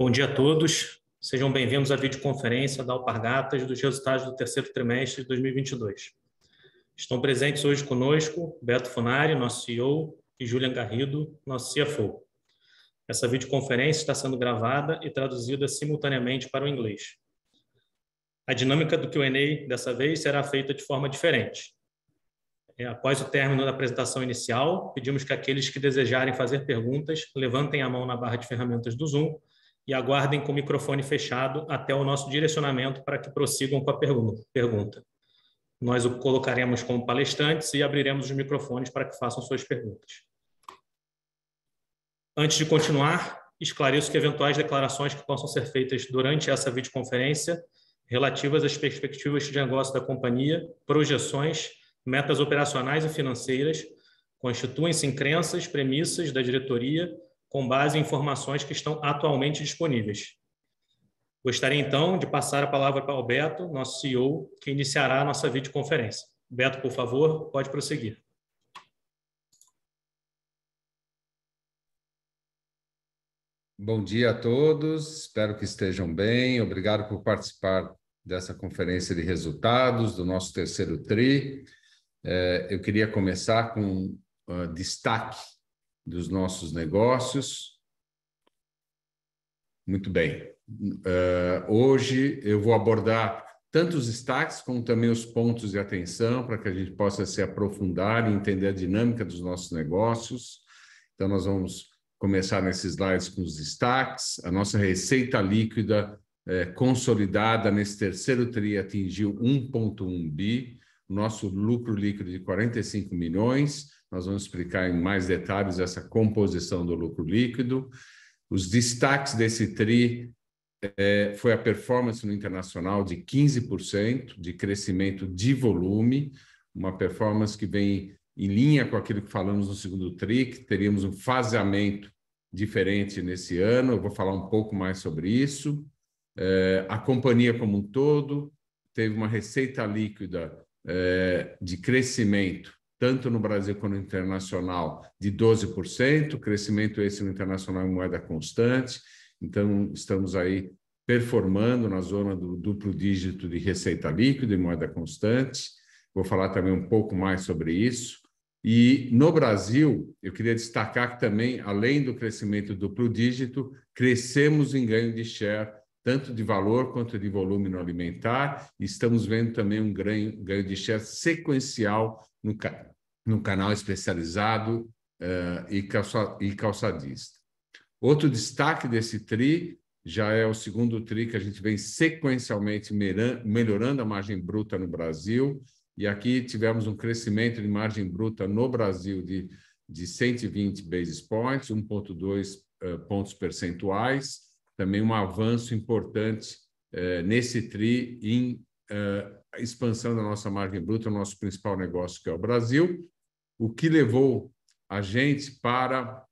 Bom dia a todos. Sejam bem-vindos à videoconferência da Alpargatas dos resultados do terceiro trimestre de 2022. Estão presentes hoje conosco Beto Funari, nosso CEO, e Julian Garrido, nosso CFO. Essa videoconferência está sendo gravada e traduzida simultaneamente para o inglês. A dinâmica do Q&A dessa vez será feita de forma diferente. É, após o término da apresentação inicial, pedimos que aqueles que desejarem fazer perguntas levantem a mão na barra de ferramentas do Zoom e aguardem com o microfone fechado até o nosso direcionamento para que prossigam com a pergunta. Nós o colocaremos como palestrantes e abriremos os microfones para que façam suas perguntas. Antes de continuar, esclareço que eventuais declarações que possam ser feitas durante essa videoconferência relativas às perspectivas de negócio da companhia, projeções, metas operacionais e financeiras, constituem-se em crenças, premissas da diretoria, com base em informações que estão atualmente disponíveis. Gostaria então de passar a palavra para o Alberto, nosso CEO, que iniciará a nossa videoconferência. Beto, por favor, pode prosseguir. Bom dia a todos, espero que estejam bem. Obrigado por participar dessa conferência de resultados do nosso terceiro TRI. É, eu queria começar com um ah, destaque dos nossos negócios. Muito bem. Uh, hoje eu vou abordar tanto os destaques como também os pontos de atenção para que a gente possa se aprofundar e entender a dinâmica dos nossos negócios. Então, nós vamos começar nesses slides com os destaques. A nossa receita líquida é, consolidada nesse terceiro TRI atingiu 1,1 bi, nosso lucro líquido de 45 milhões, nós vamos explicar em mais detalhes essa composição do lucro líquido. Os destaques desse TRI é, foi a performance no internacional de 15% de crescimento de volume, uma performance que vem em linha com aquilo que falamos no segundo TRI, que teríamos um faseamento diferente nesse ano. Eu vou falar um pouco mais sobre isso. É, a companhia como um todo teve uma receita líquida é, de crescimento tanto no Brasil quanto no internacional, de 12%, crescimento esse no internacional em moeda constante, então estamos aí performando na zona do duplo dígito de receita líquida em moeda constante, vou falar também um pouco mais sobre isso. E no Brasil, eu queria destacar que também, além do crescimento duplo dígito, crescemos em ganho de share, tanto de valor quanto de volume no alimentar, e estamos vendo também um ganho, ganho de share sequencial no, no canal especializado uh, e, calça e calçadista. Outro destaque desse TRI já é o segundo TRI que a gente vem sequencialmente melhorando a margem bruta no Brasil, e aqui tivemos um crescimento de margem bruta no Brasil de, de 120 basis points, 1,2 uh, eh, pontos percentuais, também um avanço importante uh, nesse TRI em uh, expansão da nossa margem bruta, o nosso principal negócio, que é o Brasil, o que levou a gente para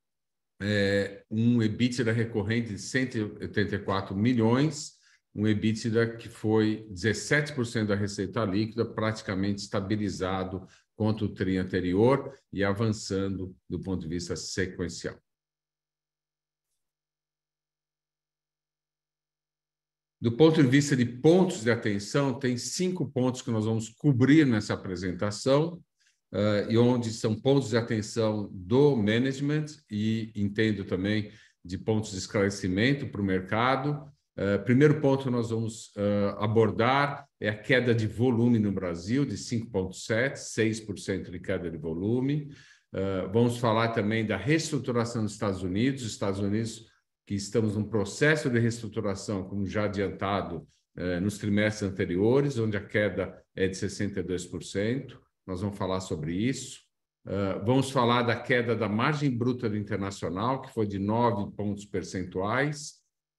é, um EBITDA recorrente de 184 milhões, um EBITDA que foi 17% da receita líquida, praticamente estabilizado contra o TRI anterior e avançando do ponto de vista sequencial. Do ponto de vista de pontos de atenção, tem cinco pontos que nós vamos cobrir nessa apresentação, uh, e onde são pontos de atenção do management e entendo também de pontos de esclarecimento para o mercado. Uh, primeiro ponto que nós vamos uh, abordar é a queda de volume no Brasil, de 5,7%, 6% de queda de volume. vamos falar também da reestruturação dos Estados Unidos. Os Estados Unidos que estamos num processo de reestruturação, como já adiantado eh, nos trimestres anteriores, onde a queda é de 62%. Nós vamos falar sobre isso. Uh, vamos falar da queda da margem bruta do internacional, que foi de 9 pontos percentuais.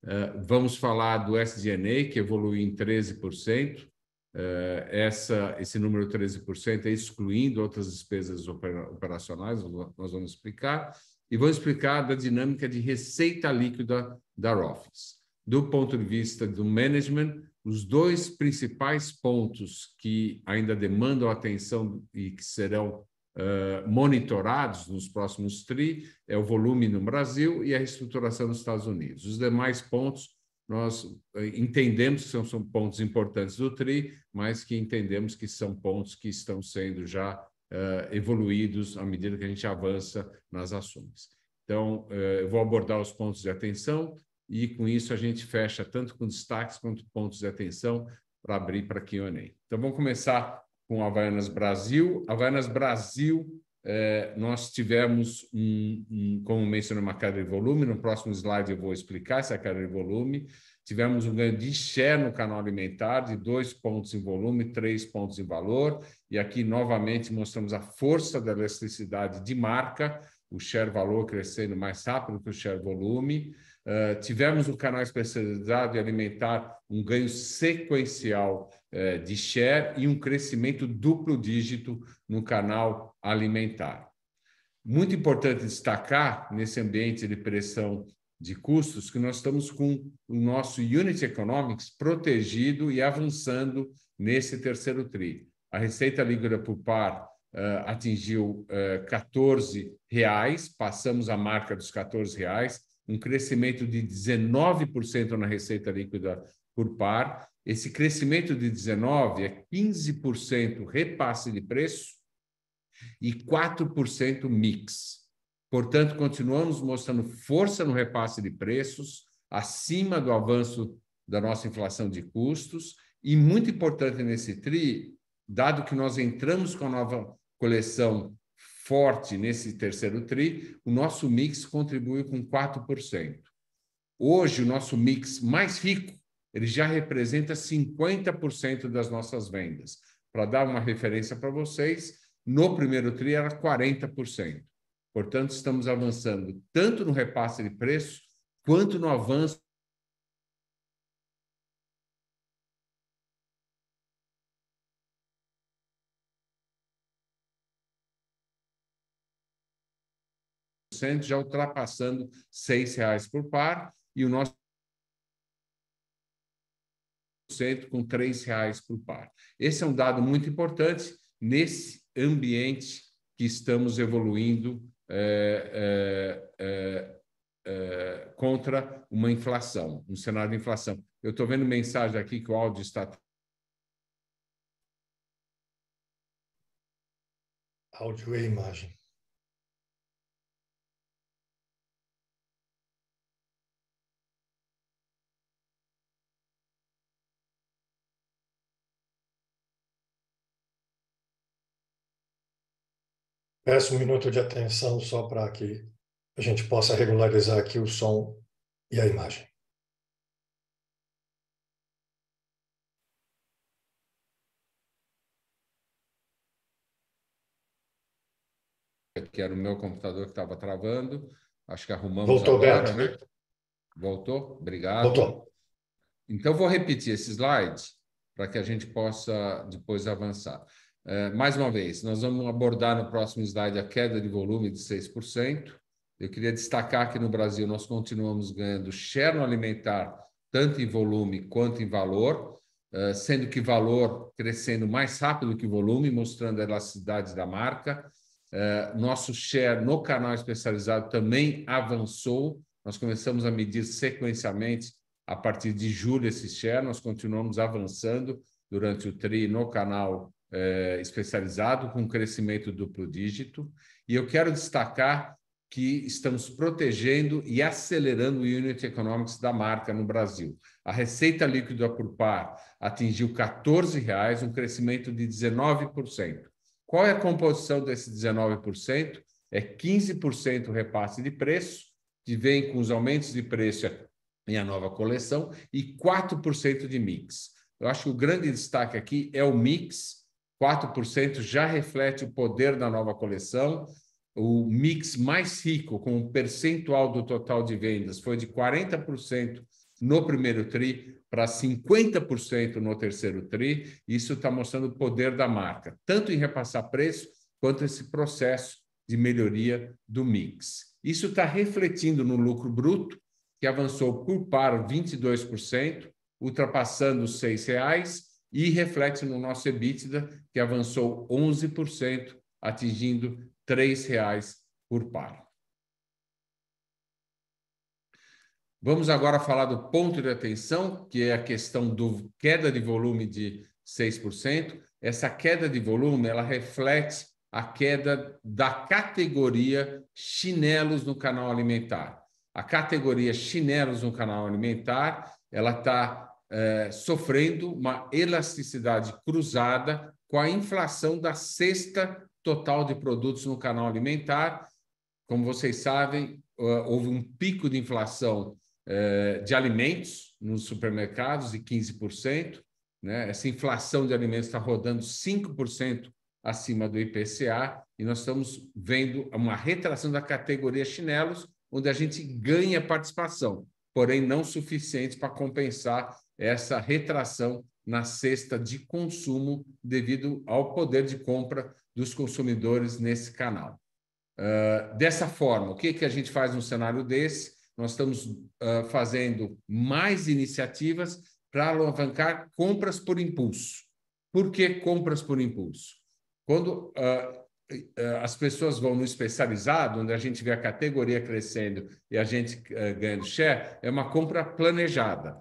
Uh, vamos falar do SDNA, que evoluiu em 13%. Uh, eh, essa, esse número 13% é excluindo outras despesas operacionais, nós vamos explicar e vou explicar da dinâmica de receita líquida da ROFIS. Do ponto de vista do management, os dois principais pontos que ainda demandam atenção e que serão eh, monitorados nos próximos TRI é o volume no Brasil e a reestruturação nos Estados Unidos. Os demais pontos nós eh, entendemos que são pontos importantes do TRI, mas que entendemos que são pontos que estão sendo já uh, evoluídos à medida que a gente avança nas ações. Então, uh, eu vou abordar os pontos de atenção e, com isso, a gente fecha tanto com destaques quanto pontos de atenção para abrir para Q&A. Então, vamos começar com a Havaianas Brasil. A Havaianas Brasil, eh, nós tivemos, um, um, como mencionei, uma queda de volume. No próximo slide eu vou explicar essa é queda de volume. Tivemos um ganho de share no canal alimentar de dois pontos em volume, três pontos em valor. E aqui, novamente, mostramos a força da elasticidade de marca, o share valor crescendo mais rápido que o share volume. Uh, tivemos o canal especializado de alimentar um ganho sequencial uh, de share e um crescimento duplo dígito no canal alimentar. Muito importante destacar, nesse ambiente de pressão de custos que nós estamos com o nosso Unit Economics protegido e avançando nesse terceiro TRI. A receita líquida por par uh, atingiu uh, eh, 14 reais, passamos a marca dos 14 reais, um crescimento de 19% na receita líquida por par. Esse crescimento de 19 é 15% repasse de preço e 4% mix. Portanto, continuamos mostrando força no repasse de preços, acima do avanço da nossa inflação de custos, e muito importante nesse TRI, dado que nós entramos com a nova coleção forte nesse terceiro TRI, o nosso mix contribuiu com 4%. Hoje, o nosso mix mais rico, ele já representa 50% das nossas vendas. Para dar uma referência para vocês, no primeiro TRI era 40%. Portanto, estamos avançando tanto no repasse de preço quanto no avanço já ultrapassando R$ 6,00 por par e o nosso com R$ reais por par. Esse é um dado muito importante nesse ambiente que estamos evoluindo é, é, é, contra uma inflação, um cenário de inflação. Eu estou vendo mensagem aqui que o áudio está. Áudio e imagem. Peço um minuto de atenção só para que a gente possa regularizar aqui o som e a imagem. Que era o meu computador que estava travando. Acho que arrumamos Voltou, Beto. né? Voltou? Obrigado. Voltou. Então, vou repetir esse slide para que a gente possa depois avançar. Eh, mais uma vez, nós vamos abordar no próximo slide a queda de volume de 6%. Eu queria destacar que no Brasil nós continuamos ganhando share no alimentar, tanto em volume quanto em valor, eh, sendo que valor crescendo mais rápido que volume, mostrando a elasticidade da marca. Eh, nosso share no canal especializado também avançou. Nós começamos a medir sequencialmente a partir de julho esse share, nós continuamos avançando durante o TRI no canal é, especializado com crescimento duplo dígito. E eu quero destacar que estamos protegendo e acelerando o unit economics da marca no Brasil. A receita líquida por par atingiu R$ 14,00, um crescimento de 19%. Qual é a composição desse 19%? É 15% repasse de preço, que vem com os aumentos de preço em a nova coleção, e 4% de mix. Eu acho que o grande destaque aqui é o mix, 4% já reflete o poder da nova coleção. O mix mais rico, com um percentual do total de vendas, foi de 40% no primeiro TRI para 50% no terceiro TRI. Isso está mostrando o poder da marca, tanto em repassar preço, quanto esse processo de melhoria do mix. Isso está refletindo no lucro bruto, que avançou por par 22%, ultrapassando os R$ 6,00 e reflete no nosso EBITDA, que avançou 11%, atingindo R$ 3,00 por par. Vamos agora falar do ponto de atenção, que é a questão do queda de volume de 6%. Essa queda de volume, ela reflete a queda da categoria chinelos no canal alimentar. A categoria chinelos no canal alimentar, ela está é, sofrendo uma elasticidade cruzada com a inflação da cesta total de produtos no canal alimentar. Como vocês sabem, é, houve um pico de inflação é, de alimentos nos supermercados de 15%. Né? Essa inflação de alimentos está rodando 5% acima do IPCA e nós estamos vendo uma retração da categoria chinelos, onde a gente ganha participação porém não suficientes para compensar essa retração na cesta de consumo devido ao poder de compra dos consumidores nesse canal. Uh, dessa forma, o que, que a gente faz num cenário desse? Nós estamos uh, fazendo mais iniciativas para alavancar compras por impulso. Por que compras por impulso? Quando uh, eh, as pessoas vão no especializado, onde a gente vê a categoria crescendo e a gente eh, ganhando share, é uma compra planejada.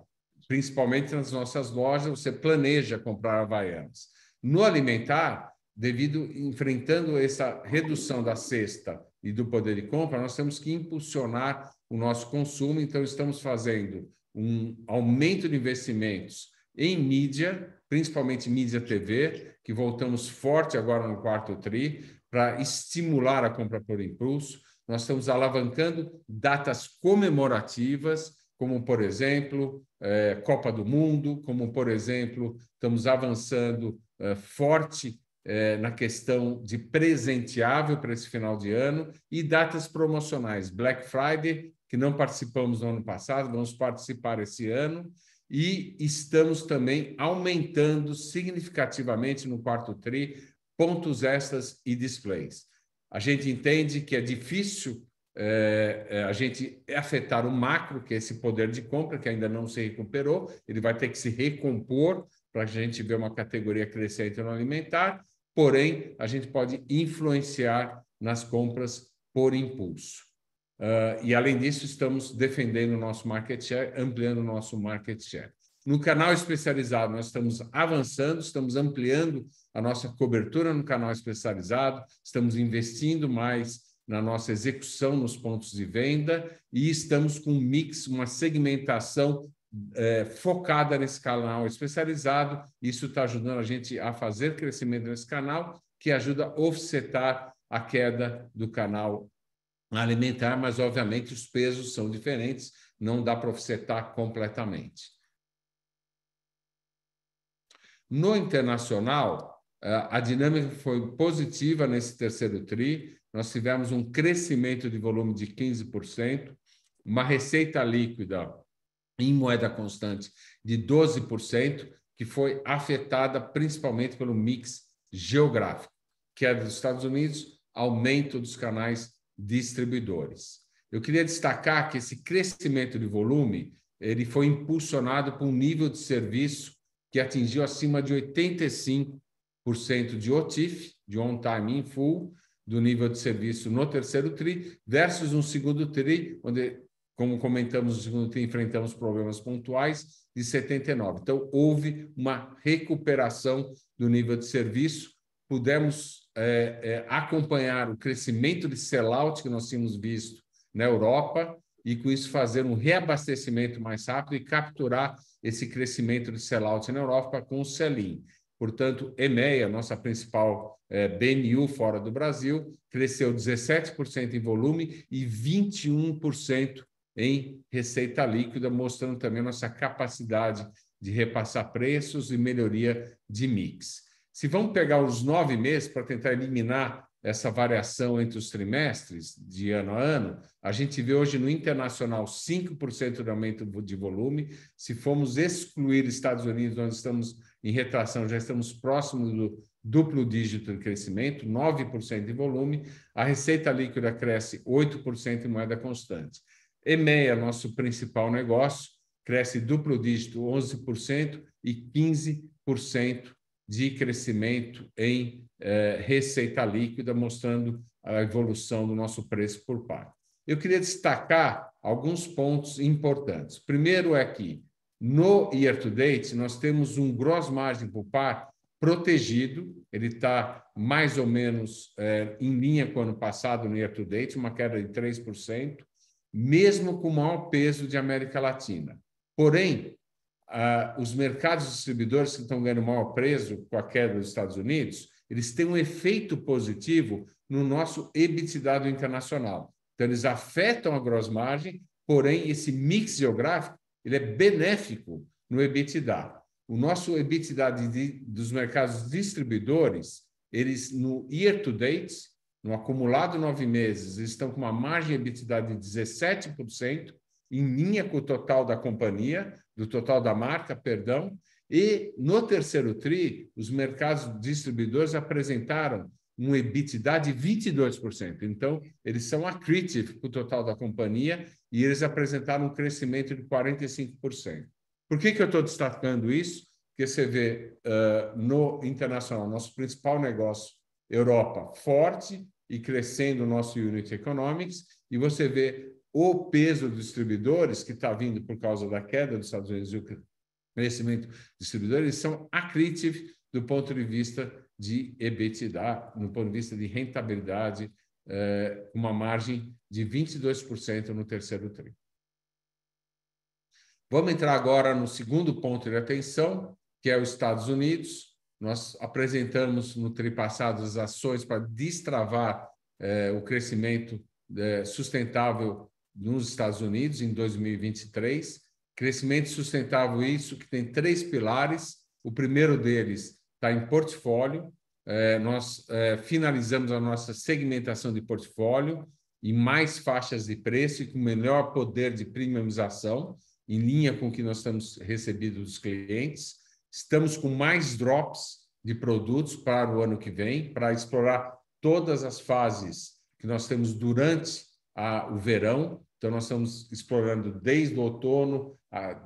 Principalmente nas nossas lojas, você planeja comprar Havaianas. No alimentar, devido enfrentando essa redução da cesta e do poder de compra, nós temos que impulsionar o nosso consumo, então estamos fazendo um aumento de investimentos em mídia, principalmente mídia TV, que voltamos forte agora no quarto tri, para estimular a compra por impulso. Nós estamos alavancando datas comemorativas, como, por exemplo, é, Copa do Mundo, como, por exemplo, estamos avançando é, forte é, na questão de presenteável para esse final de ano e datas promocionais. Black Friday, que não participamos no ano passado, vamos participar esse ano. E estamos também aumentando significativamente no quarto TRI pontos extras e displays. A gente entende que é difícil é, é, a gente afetar o macro, que é esse poder de compra, que ainda não se recuperou, ele vai ter que se recompor para a gente ver uma categoria crescente no alimentar, porém, a gente pode influenciar nas compras por impulso. Uh, e, além disso, estamos defendendo o nosso market share, ampliando o nosso market share. No canal especializado, nós estamos avançando, estamos ampliando a nossa cobertura no canal especializado, estamos investindo mais na nossa execução nos pontos de venda e estamos com um mix, uma segmentação é, focada nesse canal especializado. Isso está ajudando a gente a fazer crescimento nesse canal, que ajuda a offsetar a queda do canal alimentar, mas obviamente os pesos são diferentes, não dá para offsetar completamente. No internacional, eh, a dinâmica foi positiva nesse terceiro TRI, nós tivemos um crescimento de volume de 15%, uma receita líquida em moeda constante de 12%, que foi afetada principalmente pelo mix geográfico, que é dos Estados Unidos, aumento dos canais distribuidores. Eu queria destacar que esse crescimento de volume ele foi impulsionado por um nível de serviço que atingiu acima de 85% de OTIF, de On Time in Full, do nível de serviço no terceiro TRI, versus um segundo TRI, onde, como comentamos no segundo TRI, enfrentamos problemas pontuais, de 79%. Então, houve uma recuperação do nível de serviço, pudemos é, é, acompanhar o crescimento de sellout que nós tínhamos visto na Europa, e com isso fazer um reabastecimento mais rápido e capturar esse crescimento de sellout na Europa com o sell-in. Portanto, EMEA, nossa principal eh, BNU fora do Brasil, cresceu 17% em volume e 21% em receita líquida, mostrando também nossa capacidade de repassar preços e melhoria de mix. Se vamos pegar os nove meses para tentar eliminar essa variação entre os trimestres, de ano a ano, a gente vê hoje no internacional 5% de aumento de volume. Se formos excluir Estados Unidos, nós estamos em retração, já estamos próximos do duplo dígito de crescimento, 9% de volume. A receita líquida cresce 8% em moeda constante. EMEA, nosso principal negócio, cresce duplo dígito, 11% e 15% de crescimento em eh, receita líquida, mostrando a evolução do nosso preço por par. Eu queria destacar alguns pontos importantes. Primeiro é que no year to date nós temos um gross margin por par protegido, ele está mais ou menos eh, em linha com o ano passado no year to date, uma queda de 3%, mesmo com o maior peso de América Latina. Porém, uh, os mercados distribuidores que estão ganhando maior preço com a queda dos Estados Unidos, eles têm um efeito positivo no nosso EBITDA internacional. Então, eles afetam a gross margin, porém, esse mix geográfico ele é benéfico no EBITDA. O nosso EBITDA de, dos mercados distribuidores, eles no year to date, no acumulado nove meses, eles estão com uma margem EBITDA de 17%, em linha com o total da companhia, do total da marca, perdão, e no terceiro TRI, os mercados distribuidores apresentaram um EBITDA de 22%. Então, eles são accretive para o total da companhia e eles apresentaram um crescimento de 45%. Por que, que eu estou destacando isso? Porque você vê uh, no internacional, nosso principal negócio, Europa, forte e crescendo o nosso Unit Economics, e você vê o peso dos distribuidores, que está vindo por causa da queda dos Estados Unidos e o crescimento dos distribuidores, são accretive do ponto de vista de EBITDA, no ponto de vista de rentabilidade, eh, uma margem de 22% no terceiro trimestre Vamos entrar agora no segundo ponto de atenção, que é os Estados Unidos. Nós apresentamos no tripassado passado as ações para destravar eh, o crescimento eh, sustentável nos Estados Unidos em 2023. Crescimento sustentável, isso que tem três pilares. O primeiro deles está em portfólio. É, nós é, finalizamos a nossa segmentação de portfólio em mais faixas de preço e com melhor poder de premiumização, em linha com o que nós estamos recebendo dos clientes. Estamos com mais drops de produtos para o ano que vem, para explorar todas as fases que nós temos durante a, o verão, então, nós estamos explorando desde o outono,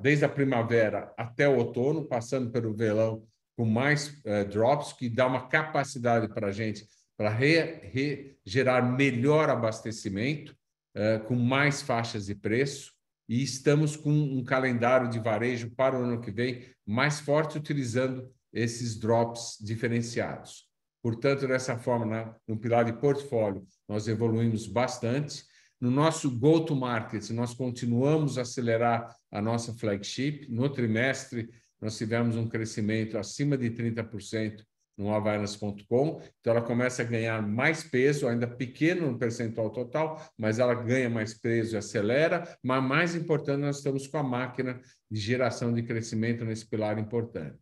desde a primavera até o outono, passando pelo verão com mais eh, drops, que dá uma capacidade para a gente para gerar melhor abastecimento, eh, com mais faixas de preço. E estamos com um calendário de varejo para o ano que vem mais forte, utilizando esses drops diferenciados. Portanto, dessa forma, no pilar de portfólio, nós evoluímos bastante no nosso go-to-market, nós continuamos a acelerar a nossa flagship. No trimestre, nós tivemos um crescimento acima de 30% no Havaianas.com, então ela começa a ganhar mais peso, ainda pequeno no percentual total, mas ela ganha mais peso e acelera, mas mais importante, nós estamos com a máquina de geração de crescimento nesse pilar importante.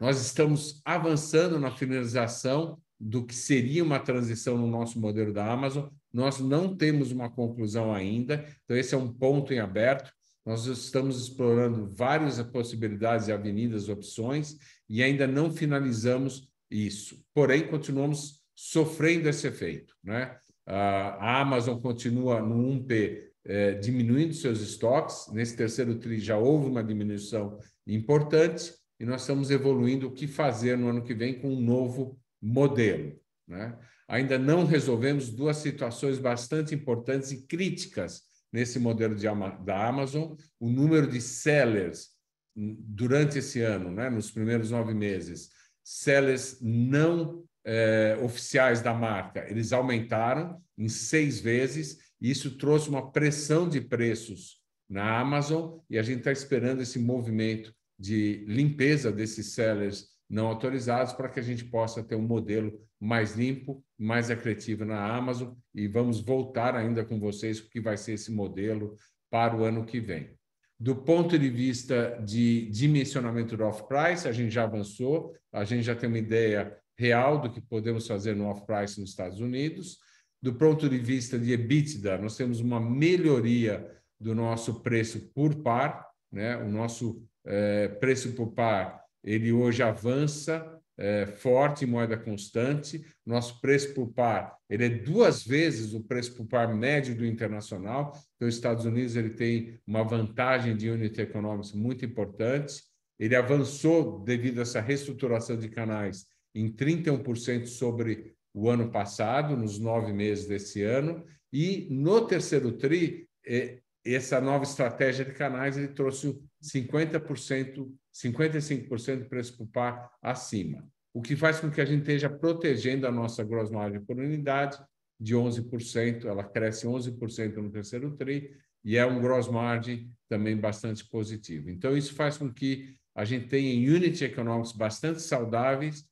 Nós estamos avançando na finalização do que seria uma transição no nosso modelo da Amazon nós não temos uma conclusão ainda, então esse é um ponto em aberto. Nós estamos explorando várias possibilidades, e avenidas, opções e ainda não finalizamos isso. Porém, continuamos sofrendo esse efeito. Né? A Amazon continua no 1P eh, é, diminuindo seus estoques. Nesse terceiro TRI já houve uma diminuição importante e nós estamos evoluindo o que fazer no ano que vem com um novo modelo. Né? ainda não resolvemos duas situações bastante importantes e críticas nesse modelo de, da Amazon: o número de sellers hum, durante esse ano, né, nos primeiros nove meses, sellers não é, oficiais da marca, eles aumentaram em seis vezes, e isso trouxe uma pressão de preços na Amazon, e a gente está esperando esse movimento de limpeza desses sellers não autorizados para que a gente possa ter um modelo mais limpo, mais acretivo na Amazon e vamos voltar ainda com vocês o que vai ser esse modelo para o ano que vem. Do ponto de vista de dimensionamento do off-price, a gente já avançou, a gente já tem uma ideia real do que podemos fazer no off-price nos Estados Unidos. Do ponto de vista de EBITDA, nós temos uma melhoria do nosso preço por par, né? o nosso eh, preço por par ele hoje avança é, forte, moeda constante. Nosso preço por par ele é duas vezes o preço por par médio do internacional. Então, os Estados Unidos ele tem uma vantagem de unit economics muito importante. Ele avançou devido a essa reestruturação de canais em 31% sobre o ano passado, nos nove meses desse ano. E no terceiro TRI, é, essa nova estratégia de canais ele trouxe 50% 55% para preço por par acima, o que faz com que a gente esteja protegendo a nossa gross margin por unidade de 11%, ela cresce 11% no terceiro TRI e é um gross margin também bastante positivo. Então, isso faz com que a gente tenha unit economics bastante saudáveis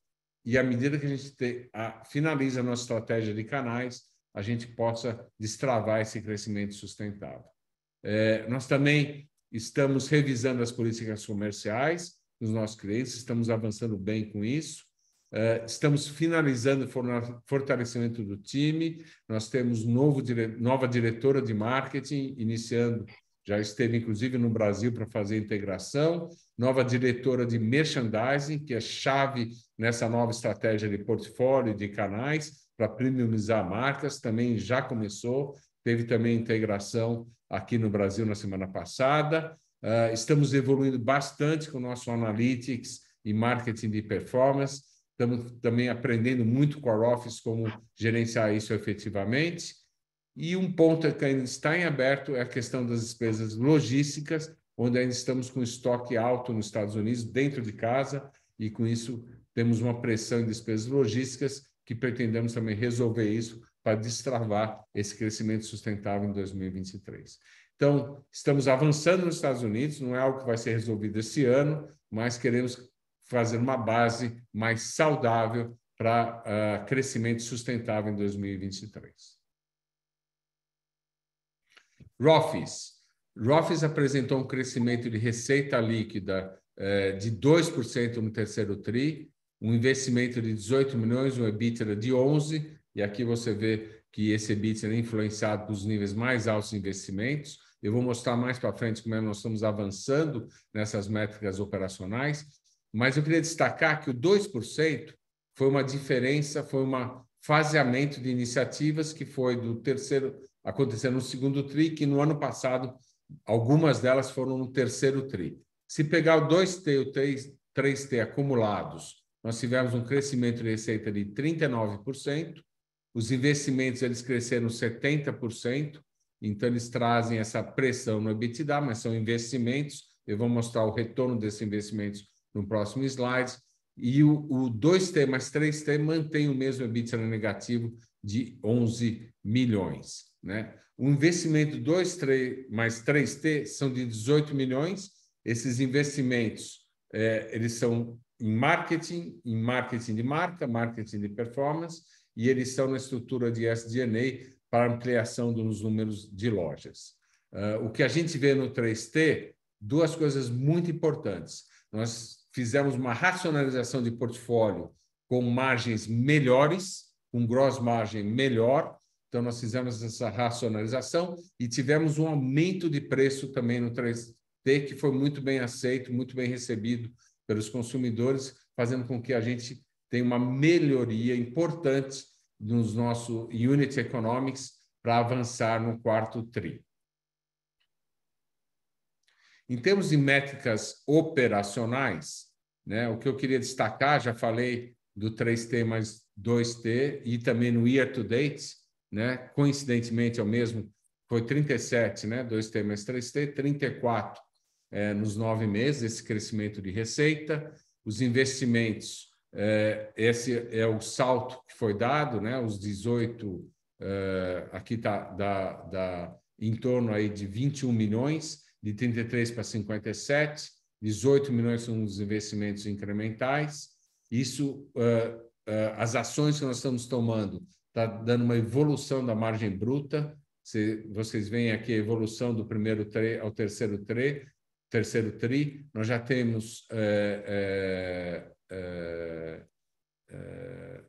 e, à medida que a gente te, a, finaliza a nossa estratégia de canais, a gente possa destravar esse crescimento sustentável. É, nós também estamos revisando as políticas comerciais dos nossos clientes, estamos avançando bem com isso. Eh, estamos finalizando o fortalecimento do time. Nós temos novo, nova diretora de marketing iniciando, já esteve inclusive no Brasil para fazer integração. Nova diretora de merchandising, que é chave nessa nova estratégia de portfólio de canais para premiumizar marcas, também já começou teve também integração aqui no Brasil na semana passada. Uh, estamos evoluindo bastante com o nosso analytics e marketing de performance. Estamos também aprendendo muito com a Office como gerenciar isso efetivamente. E um ponto é que ainda está em aberto é a questão das despesas logísticas, onde ainda estamos com estoque alto nos Estados Unidos, dentro de casa, e com isso temos uma pressão em despesas logísticas que pretendemos também resolver isso para destravar esse crescimento sustentável em 2023. Então, estamos avançando nos Estados Unidos, não é algo que vai ser resolvido esse ano, mas queremos fazer uma base mais saudável para uh, crescimento sustentável em 2023. ROFIS. ROFIS apresentou um crescimento de receita líquida uh, de 2% no terceiro TRI, um investimento de 18 milhões, um EBITDA de 11 e aqui você vê que esse EBITDA é influenciado pelos níveis mais altos de investimentos. Eu vou mostrar mais para frente como é que nós estamos avançando nessas métricas operacionais, mas eu queria destacar que o 2% foi uma diferença, foi um faseamento de iniciativas que foi do terceiro, aconteceu no segundo TRI, que no ano passado algumas delas foram no terceiro TRI. Se pegar o 2T e o 3T acumulados, nós tivemos um crescimento de receita de 39%, os investimentos eles cresceram 70%, então eles trazem essa pressão no EBITDA, mas são investimentos. Eu vou mostrar o retorno desses investimentos no próximo slide. E o, o 2T mais 3T mantém o mesmo EBITDA negativo de 11 milhões. Né? O investimento 2, mais 3T são de 18 milhões. Esses investimentos eh, eles são em marketing, em marketing de marca, marketing de performance, e eles estão na estrutura de SDNA para ampliação dos números de lojas. Uh, o que a gente vê no 3T, duas coisas muito importantes. Nós fizemos uma racionalização de portfólio com margens melhores, com gross margem melhor, então, nós fizemos essa racionalização e tivemos um aumento de preço também no 3 t que foi muito bem aceito, muito bem recebido pelos consumidores, fazendo com que a gente tem uma melhoria importante nos nossos Unit Economics para avançar no quarto TRI. Em termos de métricas operacionais, né, o que eu queria destacar, já falei do 3T mais 2T e também no year to date, né, coincidentemente é o mesmo, foi 37, né, 2T mais 3T, 34 é, nos nove meses, esse crescimento de receita, os investimentos é, esse é o salto que foi dado, né? Os 18 é, aqui tá da, da em torno aí de 21 milhões, de 33 para 57, 18 milhões são os investimentos incrementais. Isso, é, as ações que nós estamos tomando está dando uma evolução da margem bruta. vocês veem aqui a evolução do primeiro TRE ao terceiro TRE, terceiro TRI, nós já temos é,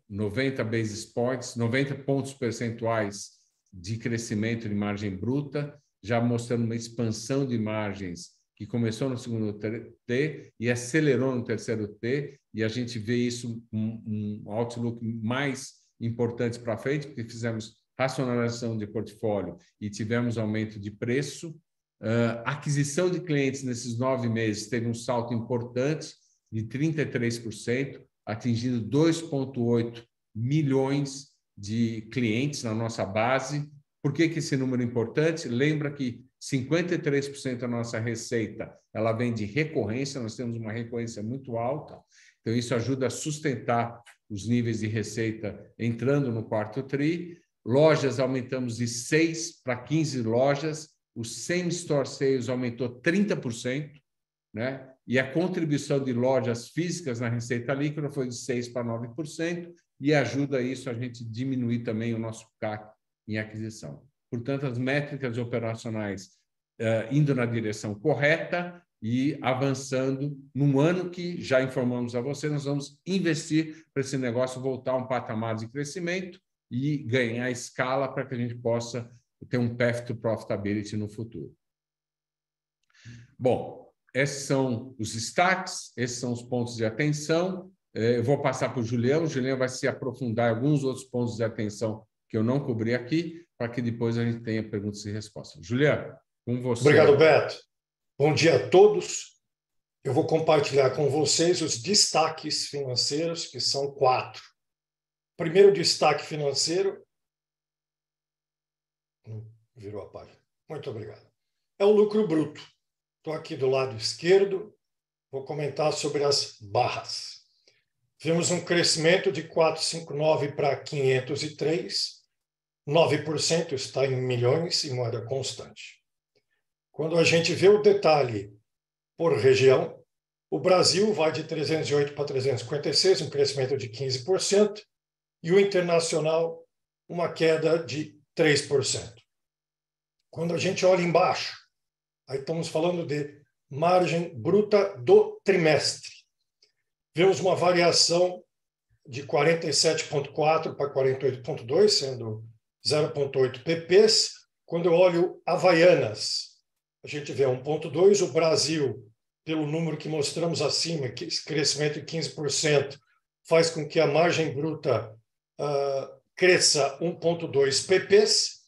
90 eh, eh, basis points, 90 pontos percentuais de crescimento de margem bruta, já mostrando uma expansão de margens que começou no segundo T e acelerou no terceiro T, e a gente vê isso um, um outlook mais importante para frente, porque fizemos racionalização de portfólio e tivemos aumento de preço. Uh, aquisição de clientes nesses nove meses teve um salto importante, de 33%, atingindo 2,8 milhões de clientes na nossa base. Por que, que esse número é importante? Lembra que 53% da nossa receita ela vem de recorrência, nós temos uma recorrência muito alta, então isso ajuda a sustentar os níveis de receita entrando no quarto TRI. Lojas aumentamos de 6 para 15 lojas, o same store sales aumentou 30%, né? e a contribuição de lojas físicas na receita líquida foi de 6% para 9%, e ajuda isso a gente diminuir também o nosso CAC em aquisição. Portanto, as métricas operacionais uh, indo na direção correta e avançando num ano que já informamos a você, nós vamos investir para esse negócio voltar a um patamar de crescimento e ganhar escala para que a gente possa ter um path to profitability no futuro. Bom, esses são os destaques, esses são os pontos de atenção. É, eu vou passar para o Julião, o Julião vai se aprofundar em alguns outros pontos de atenção que eu não cobri aqui, para que depois a gente tenha perguntas e respostas. Julião, com você. Obrigado, Beto. Bom dia a todos. Eu vou compartilhar com vocês os destaques financeiros, que são quatro. Primeiro destaque financeiro. Hum, virou a página. Muito obrigado. É o lucro bruto. Estou aqui do lado esquerdo, vou comentar sobre as barras. Vimos um crescimento de 459 para 503, 9% está em milhões e moeda constante. Quando a gente vê o detalhe por região, o Brasil vai de 308 para 356, um crescimento de 15%, e o internacional, uma queda de 3%. Quando a gente olha embaixo, Aí estamos falando de margem bruta do trimestre. Vemos uma variação de 47,4 para 48,2, sendo 0,8 pps. Quando eu olho Havaianas, a gente vê 1,2. O Brasil, pelo número que mostramos acima, que crescimento de 15%, faz com que a margem bruta uh, cresça 1,2 pps.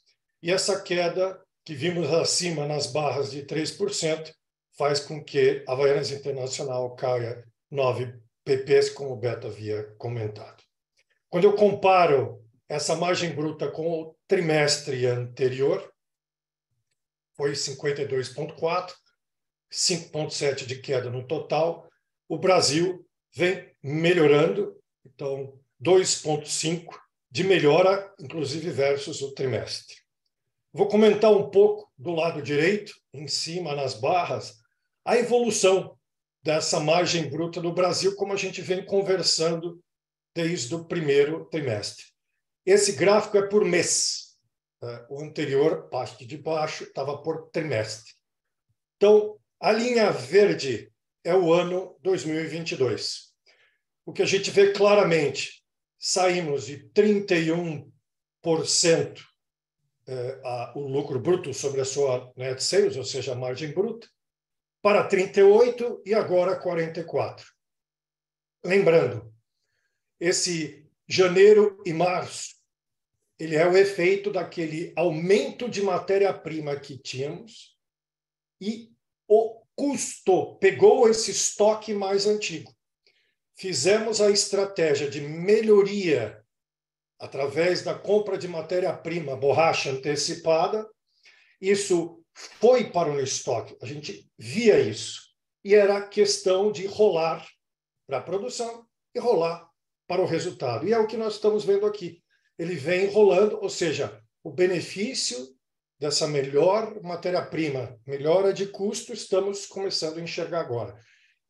E essa queda que vimos acima nas barras de 3%, faz com que a Havaianas Internacional caia 9 pps, como o Beto havia comentado. Quando eu comparo essa margem bruta com o trimestre anterior, foi 52,4, 5,7 de queda no total. O Brasil vem melhorando, então 2,5 de melhora, inclusive versus o trimestre. Vou comentar um pouco do lado direito, em cima, nas barras, a evolução dessa margem bruta do Brasil, como a gente vem conversando desde o primeiro trimestre. Esse gráfico é por mês. Né? O anterior, parte de baixo, estava por trimestre. Então, a linha verde é o ano 2022. O que a gente vê claramente, saímos de 31% eh, a, o lucro bruto sobre a sua net né, sales, ou seja, a margem bruta, para 38 e agora 44. Lembrando, esse janeiro e março, ele é o efeito daquele aumento de matéria-prima que tínhamos e o custo pegou esse estoque mais antigo. Fizemos a estratégia de melhoria através da compra de matéria-prima, borracha antecipada. Isso foi para o estoque, a gente via isso. E era questão de rolar para a produção e rolar para o resultado. E é o que nós estamos vendo aqui. Ele vem rolando, ou seja, o benefício dessa melhor matéria-prima, melhora de custo, estamos começando a enxergar agora.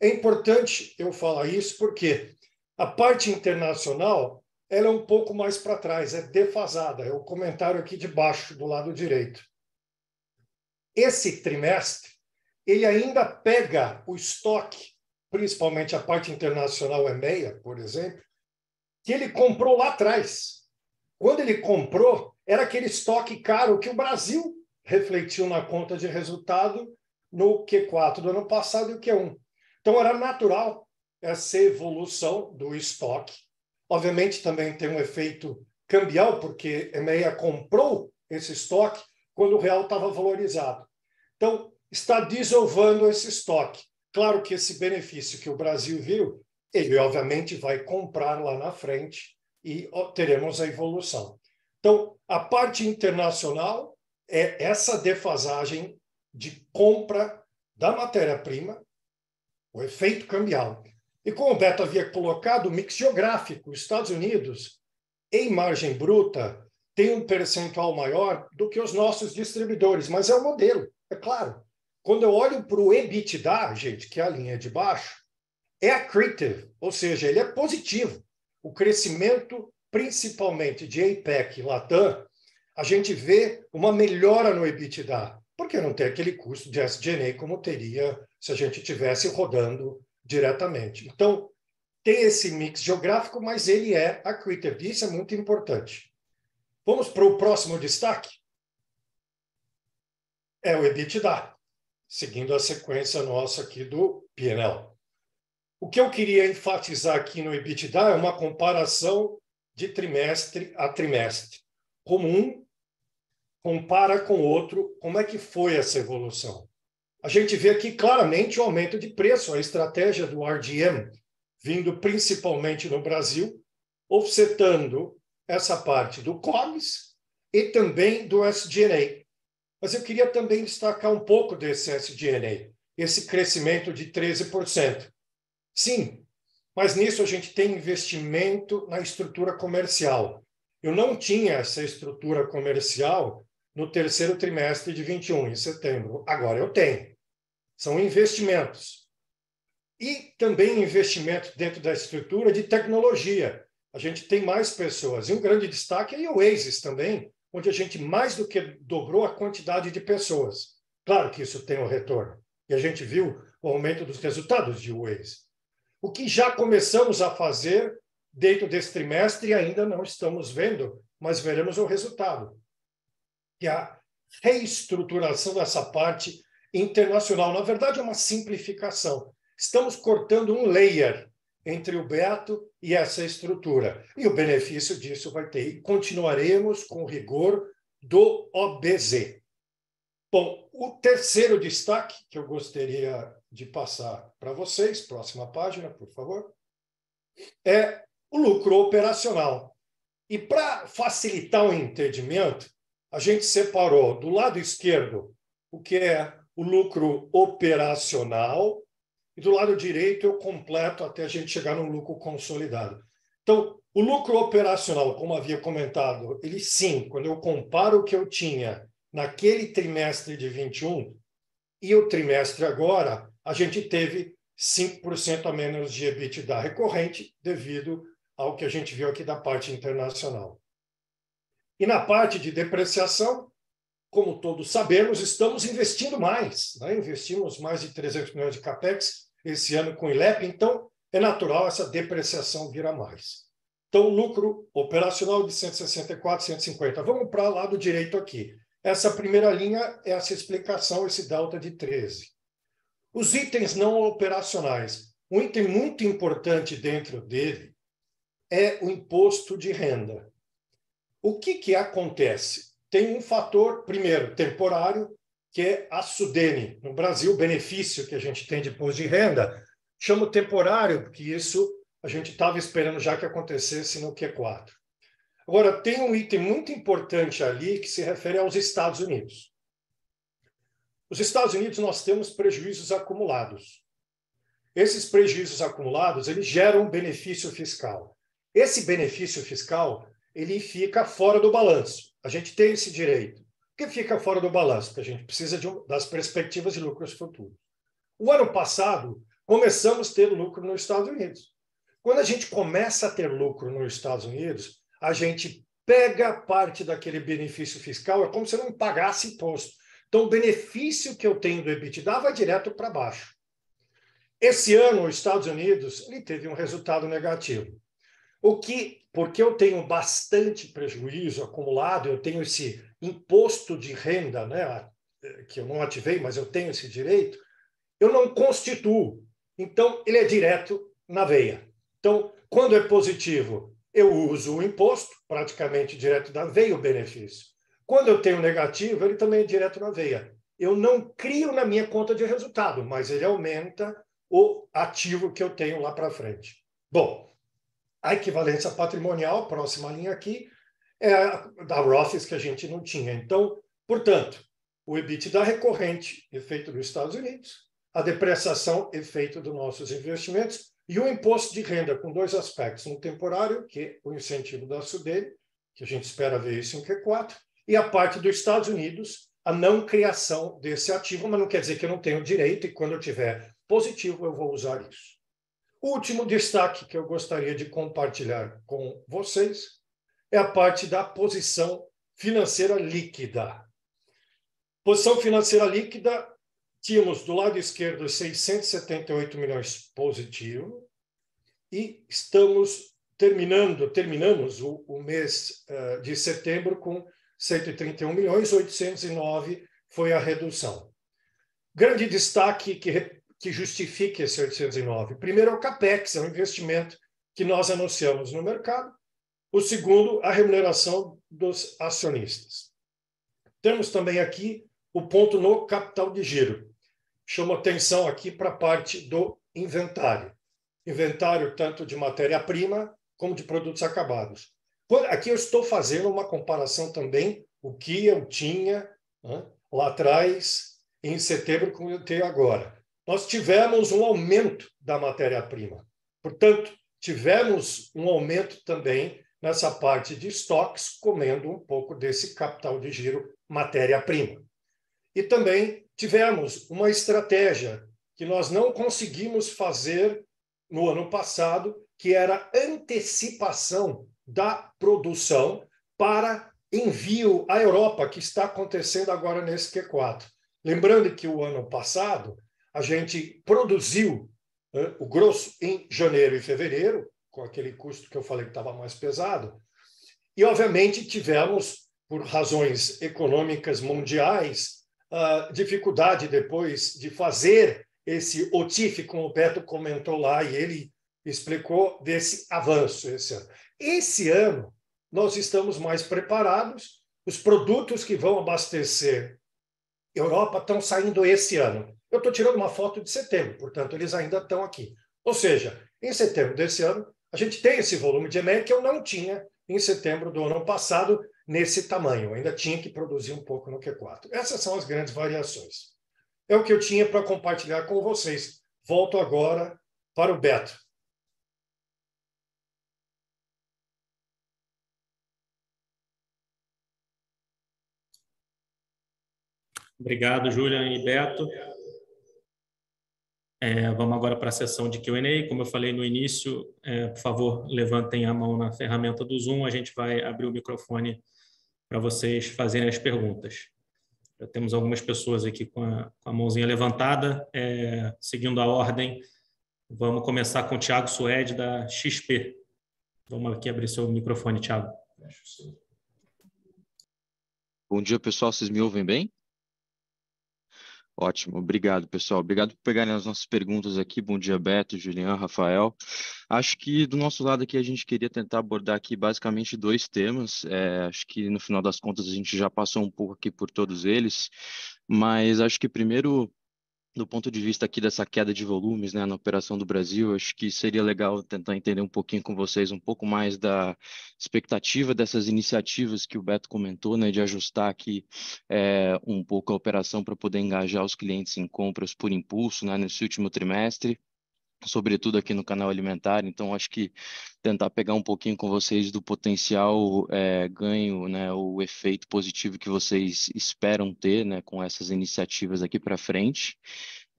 É importante eu falar isso porque a parte internacional ela é um pouco mais para trás, é defasada, é o comentário aqui de baixo, do lado direito. Esse trimestre, ele ainda pega o estoque, principalmente a parte internacional EMEA, por exemplo, que ele comprou lá atrás. Quando ele comprou, era aquele estoque caro que o Brasil refletiu na conta de resultado no Q4 do ano passado e o Q1. Então, era natural essa evolução do estoque Obviamente também tem um efeito cambial, porque EMEA comprou esse estoque quando o real estava valorizado. Então, está desovando esse estoque. Claro que esse benefício que o Brasil viu, ele obviamente vai comprar lá na frente e teremos a evolução. Então, a parte internacional é essa defasagem de compra da matéria-prima, o efeito cambial, e como o Beto havia colocado, o mix geográfico, Estados Unidos, em margem bruta, tem um percentual maior do que os nossos distribuidores, mas é o modelo, é claro. Quando eu olho para o EBITDA, gente, que é a linha de baixo, é accretive, ou seja, ele é positivo. O crescimento, principalmente de APEC e Latam, a gente vê uma melhora no EBITDA, porque não tem aquele custo de SG&A como teria se a gente tivesse rodando diretamente. Então, tem esse mix geográfico, mas ele é Twitter Isso é muito importante. Vamos para o próximo destaque? É o EBITDA, seguindo a sequência nossa aqui do PNL. O que eu queria enfatizar aqui no EBITDA é uma comparação de trimestre a trimestre. Como um compara com o outro, como é que foi essa evolução? a gente vê aqui claramente o um aumento de preço, a estratégia do RDM, vindo principalmente no Brasil, offsetando essa parte do COGS e também do SG&A. Mas eu queria também destacar um pouco desse SG&A, esse crescimento de 13%. Sim, mas nisso a gente tem investimento na estrutura comercial. Eu não tinha essa estrutura comercial no terceiro trimestre de 21, em setembro. Agora eu tenho. São investimentos. E também investimento dentro da estrutura de tecnologia. A gente tem mais pessoas. E um grande destaque é o Oasis também, onde a gente mais do que dobrou a quantidade de pessoas. Claro que isso tem um retorno. E a gente viu o aumento dos resultados de Waze. O que já começamos a fazer dentro desse trimestre ainda não estamos vendo, mas veremos o resultado que a reestruturação dessa parte internacional. Na verdade, é uma simplificação. Estamos cortando um layer entre o Beto e essa estrutura. E o benefício disso vai ter. E continuaremos com o rigor do OBZ. Bom, o terceiro destaque que eu gostaria de passar para vocês, próxima página, por favor, é o lucro operacional. E para facilitar o entendimento, a gente separou do lado esquerdo o que é o lucro operacional e do lado direito eu completo até a gente chegar no lucro consolidado. Então, o lucro operacional, como havia comentado, ele sim, quando eu comparo o que eu tinha naquele trimestre de 21 e o trimestre agora, a gente teve 5% a menos de EBITDA recorrente devido ao que a gente viu aqui da parte internacional. E na parte de depreciação, como todos sabemos, estamos investindo mais. Né? Investimos mais de 300 milhões de capex esse ano com o ILEP, então é natural essa depreciação virar mais. Então, lucro operacional de 164, 150. Vamos para o lado direito aqui. Essa primeira linha, essa explicação, esse delta de 13. Os itens não operacionais. Um item muito importante dentro dele é o imposto de renda. O que, que acontece? Tem um fator, primeiro, temporário, que é a Sudene. No Brasil, o benefício que a gente tem de imposto de renda, chamo temporário, porque isso a gente estava esperando já que acontecesse no Q4. Agora, tem um item muito importante ali que se refere aos Estados Unidos. Os Estados Unidos, nós temos prejuízos acumulados. Esses prejuízos acumulados, eles geram um benefício fiscal. Esse benefício fiscal ele fica fora do balanço. A gente tem esse direito. O que fica fora do balanço? Porque a gente precisa de, das perspectivas de lucros futuros. O ano passado, começamos a ter lucro nos Estados Unidos. Quando a gente começa a ter lucro nos Estados Unidos, a gente pega parte daquele benefício fiscal, é como se não pagasse imposto. Então, o benefício que eu tenho do EBITDA vai direto para baixo. Esse ano, os Estados Unidos ele teve um resultado negativo. O que, porque eu tenho bastante prejuízo acumulado, eu tenho esse imposto de renda, né, eh, que eu não ativei, mas eu tenho esse direito, eu não constituo. Então, ele é direto na veia. Então, quando é positivo, eu uso o imposto, praticamente direto da veia o benefício. Quando eu tenho negativo, ele também é direto na veia. Eu não crio na minha conta de resultado, mas ele aumenta o ativo que eu tenho lá para frente. Bom, a equivalência patrimonial, próxima linha aqui, é a da Rothes que a gente não tinha. Então, portanto, o EBITDA recorrente, efeito dos Estados Unidos, a depreciação, efeito dos nossos investimentos, e o imposto de renda, com dois aspectos: um temporário, que é o incentivo da SUDEM, que a gente espera ver isso em Q4, e a parte dos Estados Unidos, a não criação desse ativo, mas não quer dizer que eu não tenho direito, e quando eu tiver positivo, eu vou usar isso. Último destaque que eu gostaria de compartilhar com vocês é a parte da posição financeira líquida. Posição financeira líquida, tínhamos do lado esquerdo 678 milhões positivo e estamos terminando, terminamos o, o mês uh, de setembro com 131 milhões 809 foi a redução. Grande destaque que que justifique esse 809? Primeiro é o CAPEX, é um investimento que nós anunciamos no mercado. O segundo, a remuneração dos acionistas. Temos também aqui o ponto no capital de giro. Chamo atenção aqui para a parte do inventário. Inventário tanto de matéria-prima como de produtos acabados. Aqui eu estou fazendo uma comparação também o que eu tinha né, lá atrás em setembro com o que eu tenho agora nós tivemos um aumento da matéria-prima. Portanto, tivemos um aumento também nessa parte de estoques, comendo um pouco desse capital de giro matéria-prima. E também tivemos uma estratégia que nós não conseguimos fazer no ano passado, que era antecipação da produção para envio à Europa, que está acontecendo agora nesse Q4. Lembrando que o ano passado a gente produziu o grosso em janeiro e fevereiro, com aquele custo que eu falei que estava mais pesado, e obviamente tivemos, por razões econômicas mundiais, dificuldade depois de fazer esse OTIF, como o Beto comentou lá, e ele explicou desse avanço esse ano. Esse ano, nós estamos mais preparados, os produtos que vão abastecer Europa estão saindo esse ano. Eu estou tirando uma foto de setembro, portanto, eles ainda estão aqui. Ou seja, em setembro desse ano, a gente tem esse volume de e-mail que eu não tinha em setembro do ano passado, nesse tamanho. Eu ainda tinha que produzir um pouco no Q4. Essas são as grandes variações. É o que eu tinha para compartilhar com vocês. Volto agora para o Beto. Obrigado, Julian e Beto. É, vamos agora para a sessão de Q&A. Como eu falei no início, é, por favor, levantem a mão na ferramenta do Zoom. A gente vai abrir o microfone para vocês fazerem as perguntas. Já temos algumas pessoas aqui com a, com a mãozinha levantada. É, seguindo a ordem, vamos começar com o Tiago Suede, da XP. Vamos aqui abrir seu microfone, Tiago. Bom dia, pessoal. Vocês me ouvem bem? Ótimo, obrigado, pessoal. Obrigado por pegarem as nossas perguntas aqui. Bom dia, Beto, Julian, Rafael. Acho que do nosso lado aqui a gente queria tentar abordar aqui basicamente dois temas. É, acho que no final das contas a gente já passou um pouco aqui por todos eles, mas acho que primeiro do ponto de vista aqui dessa queda de volumes né, na operação do Brasil, acho que seria legal tentar entender um pouquinho com vocês um pouco mais da expectativa dessas iniciativas que o Beto comentou, né, de ajustar aqui é, um pouco a operação para poder engajar os clientes em compras por impulso né, nesse último trimestre sobretudo aqui no canal alimentar. Então, acho que tentar pegar um pouquinho com vocês do potencial é, ganho, né, o efeito positivo que vocês esperam ter, né, com essas iniciativas aqui para frente.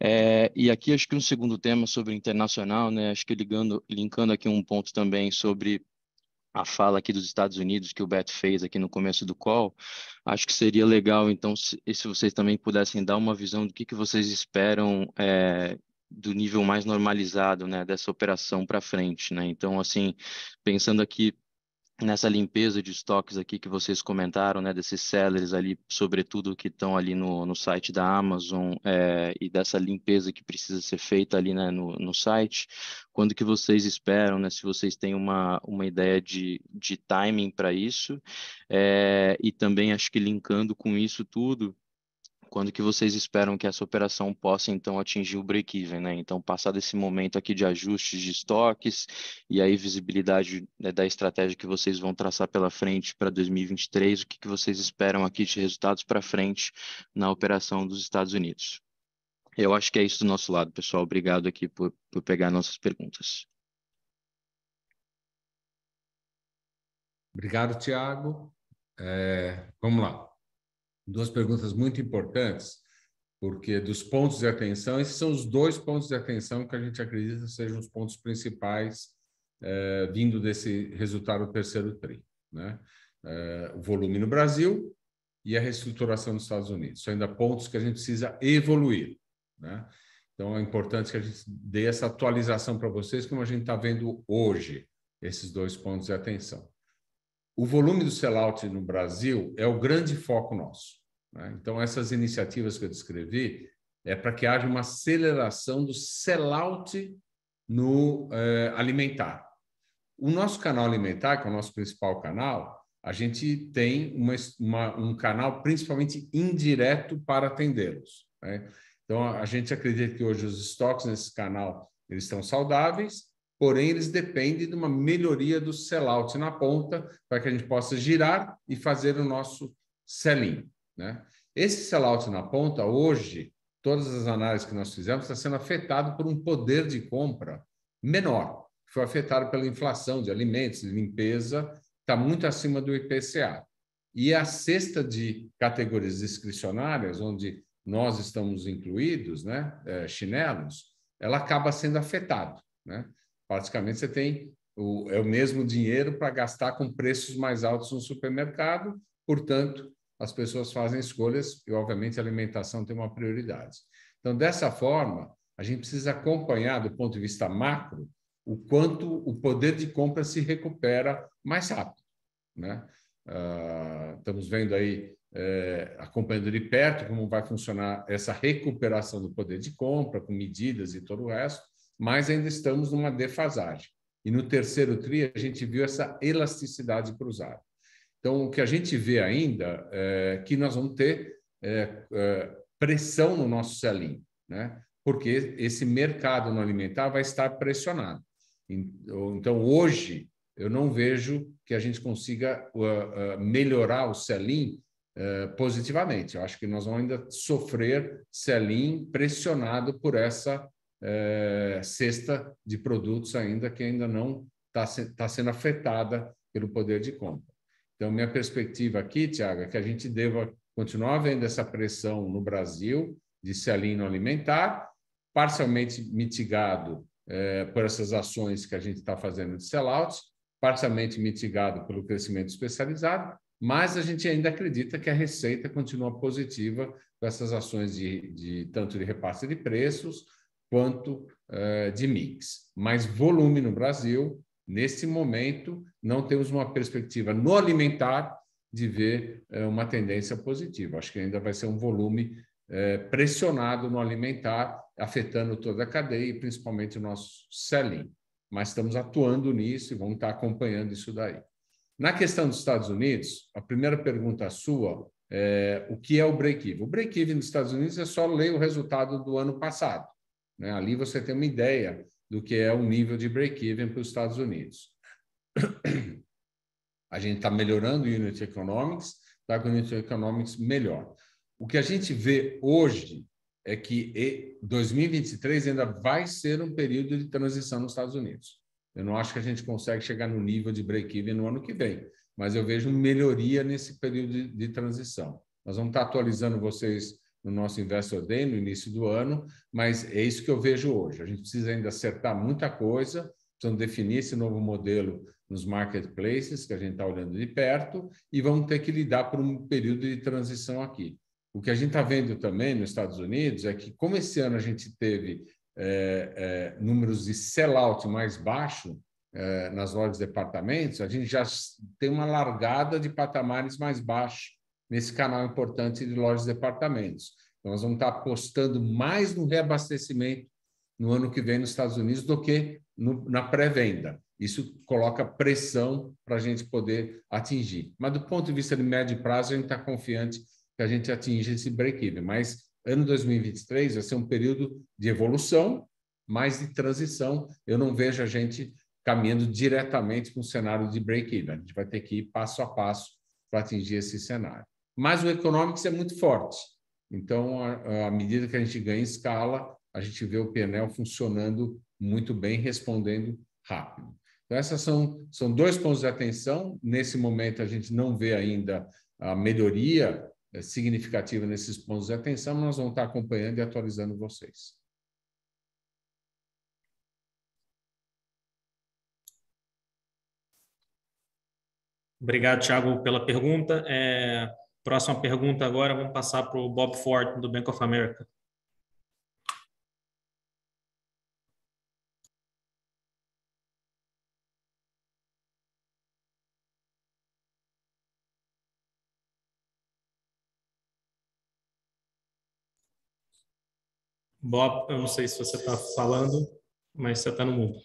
É, e aqui acho que um segundo tema sobre internacional, né, acho que ligando, linkando aqui um ponto também sobre a fala aqui dos Estados Unidos que o Beto fez aqui no começo do call, acho que seria legal, então, se, se vocês também pudessem dar uma visão do que, que vocês esperam é, do nível mais normalizado, né, dessa operação para frente, né? Então, assim, pensando aqui nessa limpeza de estoques aqui que vocês comentaram, né, desses sellers ali, sobretudo que estão ali no, no site da Amazon é, e dessa limpeza que precisa ser feita ali né, no, no site, quando que vocês esperam, né, se vocês têm uma, uma ideia de, de timing para isso, é, e também acho que linkando com isso tudo, quando que vocês esperam que essa operação possa então atingir o break-even, né? Então, passar desse momento aqui de ajustes de estoques e aí visibilidade né, da estratégia que vocês vão traçar pela frente para 2023, o que, que vocês esperam aqui de resultados para frente na operação dos Estados Unidos? Eu acho que é isso do nosso lado, pessoal. Obrigado aqui por, por pegar nossas perguntas. Obrigado, Tiago. É, vamos lá duas perguntas muito importantes, porque dos pontos de atenção, esses são os dois pontos de atenção que a gente acredita sejam os pontos principais eh, vindo desse resultado do terceiro TRI, né? Eh, o volume no Brasil e a reestruturação nos Estados Unidos. São ainda pontos que a gente precisa evoluir, né? Então, é importante que a gente dê essa atualização para vocês, como a gente está vendo hoje, esses dois pontos de atenção. O volume do sellout no Brasil é o grande foco nosso. Né? Então, essas iniciativas que eu descrevi é para que haja uma aceleração do sellout no eh, alimentar. O nosso canal alimentar, que é o nosso principal canal, a gente tem uma, uma, um canal principalmente indireto para atendê-los. Né? Então, a gente acredita que hoje os estoques nesse canal eles estão saudáveis, porém eles dependem de uma melhoria do sellout na ponta para que a gente possa girar e fazer o nosso selinho. Né? Esse sellout na ponta, hoje, todas as análises que nós fizemos, está sendo afetado por um poder de compra menor. Foi afetado pela inflação de alimentos, de limpeza, está muito acima do IPCA. E a cesta de categorias discricionárias, onde nós estamos incluídos, né, é, chinelos, ela acaba sendo afetada. Né? Praticamente você tem o, é o mesmo dinheiro para gastar com preços mais altos no supermercado, portanto, as pessoas fazem escolhas e, obviamente, a alimentação tem uma prioridade. Então, dessa forma, a gente precisa acompanhar, do ponto de vista macro, o quanto o poder de compra se recupera mais rápido. Né? Uh, estamos vendo aí, eh, acompanhando de perto como vai funcionar essa recuperação do poder de compra, com medidas e todo o resto, mas ainda estamos numa defasagem. E no terceiro TRI, a gente viu essa elasticidade cruzada. Então, o que a gente vê ainda é que nós vamos ter é, é, pressão no nosso selim, né? porque esse mercado no alimentar vai estar pressionado. Então, hoje, eu não vejo que a gente consiga uh, uh, melhorar o selim uh, positivamente. Eu acho que nós vamos ainda sofrer selim pressionado por essa cesta de produtos ainda que ainda não está tá sendo afetada pelo poder de compra. Então, minha perspectiva aqui, Tiago, é que a gente deva continuar vendo essa pressão no Brasil de se alimentar, parcialmente mitigado eh, por essas ações que a gente está fazendo de sellouts, parcialmente mitigado pelo crescimento especializado, mas a gente ainda acredita que a receita continua positiva com essas ações de, de tanto de repasse de preços quanto eh, de mix. Mas volume no Brasil Nesse momento, não temos uma perspectiva no alimentar de ver é, uma tendência positiva. Acho que ainda vai ser um volume é, pressionado no alimentar, afetando toda a cadeia e principalmente o nosso selling. Mas estamos atuando nisso e vamos estar acompanhando isso daí. Na questão dos Estados Unidos, a primeira pergunta sua é o que é o break-even? O break-even nos Estados Unidos é só ler o resultado do ano passado. Né? Ali você tem uma ideia do que é o nível de break-even para os Estados Unidos. A gente está melhorando o Unit Economics, está com o Unit Economics melhor. O que a gente vê hoje é que 2023 ainda vai ser um período de transição nos Estados Unidos. Eu não acho que a gente consegue chegar no nível de break-even no ano que vem, mas eu vejo melhoria nesse período de, de transição. Nós vamos estar tá atualizando vocês no nosso Investor Day no início do ano, mas é isso que eu vejo hoje. A gente precisa ainda acertar muita coisa, precisamos definir esse novo modelo nos marketplaces, que a gente está olhando de perto, e vamos ter que lidar por um período de transição aqui. O que a gente está vendo também nos Estados Unidos é que, como esse ano a gente teve é, é, números de sellout mais baixo é, nas lojas de departamentos, a gente já tem uma largada de patamares mais baixos nesse canal importante de lojas e departamentos. Então, nós vamos estar apostando mais no reabastecimento no ano que vem nos Estados Unidos do que no, na pré-venda. Isso coloca pressão para a gente poder atingir. Mas, do ponto de vista de médio prazo, a gente está confiante que a gente atinge esse break-even. Mas ano 2023 vai ser um período de evolução, mais de transição. Eu não vejo a gente caminhando diretamente para um cenário de break-even. A gente vai ter que ir passo a passo para atingir esse cenário mas o economics é muito forte. Então, à medida que a gente ganha escala, a gente vê o PNL funcionando muito bem, respondendo rápido. Então, esses são, são dois pontos de atenção. Nesse momento, a gente não vê ainda a melhoria é, significativa nesses pontos de atenção, mas nós vamos estar acompanhando e atualizando vocês. Obrigado, Thiago, pela pergunta. É, Próxima pergunta agora, vamos passar para o Bob Ford, do Bank of America. Bob, eu não sei se você está falando, mas você está no mundo.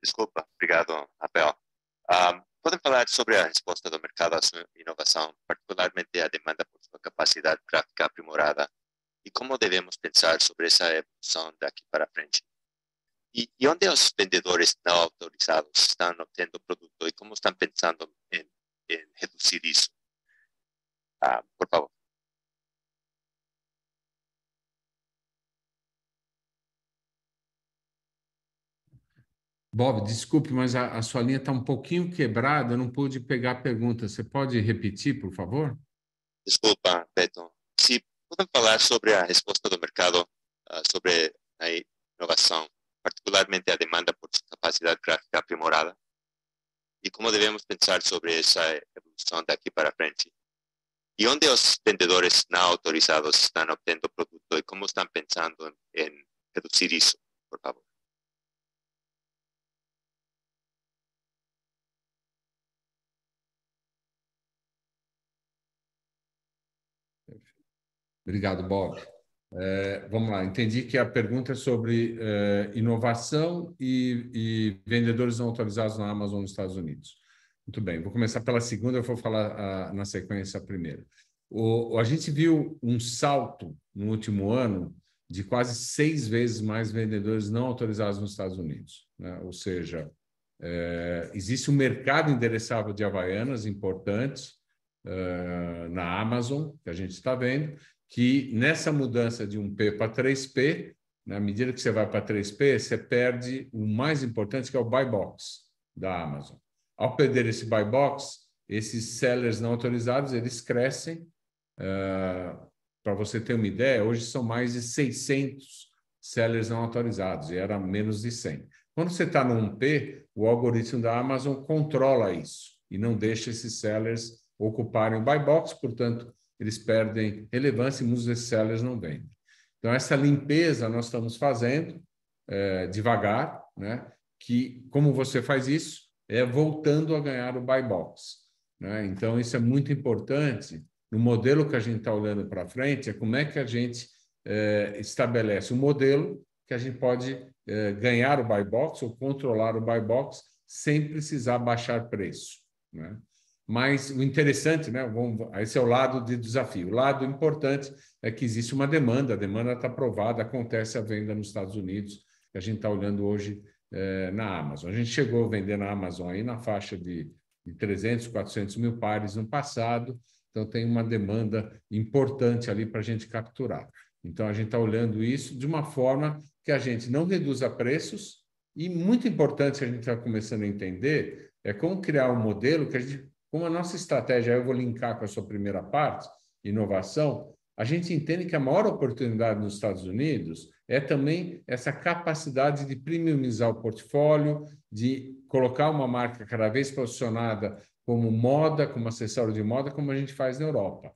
Desculpa, obrigado, Rafael. Um, ah, ¿Pueden hablar sobre la respuesta del mercado a su innovación, particularmente a demanda por su capacidad gráfica aprimorada y cómo debemos pensar sobre esa evolución de aquí para frente? ¿Y, dónde los vendedores no autorizados están obteniendo producto y cómo están pensando en, reducir eso? Ah, por favor. Bob, desculpe, mas a, a sua linha está um pouquinho quebrada, eu não pude pegar a pergunta. Você pode repetir, por favor? Desculpa, Beto. Se puder falar sobre a resposta do mercado uh, sobre a inovação, particularmente a demanda por capacidade gráfica aprimorada, e como devemos pensar sobre essa evolução daqui para frente. E onde os vendedores não autorizados estão obtendo produto e como estão pensando em, em reduzir isso, por favor. Obrigado, Bob. É, vamos lá, entendi que a pergunta é sobre é, inovação e, e, vendedores não autorizados na Amazon nos Estados Unidos. Muito bem, vou começar pela segunda, eu vou falar a, ah, na sequência a primeira. O, a gente viu um salto no último ano de quase seis vezes mais vendedores não autorizados nos Estados Unidos. Né? Ou seja, é, existe um mercado endereçável de Havaianas importantes é, na Amazon, que a gente está vendo, que nessa mudança de um P para 3P, na medida que você vai para 3P, você perde o mais importante, que é o buy box da Amazon. Ao perder esse buy box, esses sellers não autorizados, eles crescem. Uh, para você ter uma ideia, hoje são mais de 600 sellers não autorizados, e era menos de 100. Quando você está no 1P, o algoritmo da Amazon controla isso e não deixa esses sellers ocuparem o buy box, portanto, eles perdem relevância e muitos desses sellers não vendem. Então, essa limpeza nós estamos fazendo é, devagar, né? que como você faz isso? É voltando a ganhar o buy box. Né? Então, isso é muito importante. No modelo que a gente está olhando para frente, é como é que a gente é, estabelece um modelo que a gente pode é, ganhar o buy box ou controlar o buy box sem precisar baixar preço. Né? Mas o interessante, né? esse é o lado de desafio. O lado importante é que existe uma demanda, a demanda está aprovada, acontece a venda nos Estados Unidos, que a gente está olhando hoje eh, na Amazon. A gente chegou a vender na Amazon aí na faixa de, de 300, 400 mil pares no passado, então tem uma demanda importante ali para a gente capturar. Então a gente está olhando isso de uma forma que a gente não reduza preços e muito importante que a gente está começando a entender é como criar um modelo que a gente como a nossa estratégia, eu vou linkar com a sua primeira parte, inovação, a gente entende que a maior oportunidade nos Estados Unidos é também essa capacidade de premiumizar o portfólio, de colocar uma marca cada vez posicionada como moda, como acessório de moda, como a gente faz na Europa.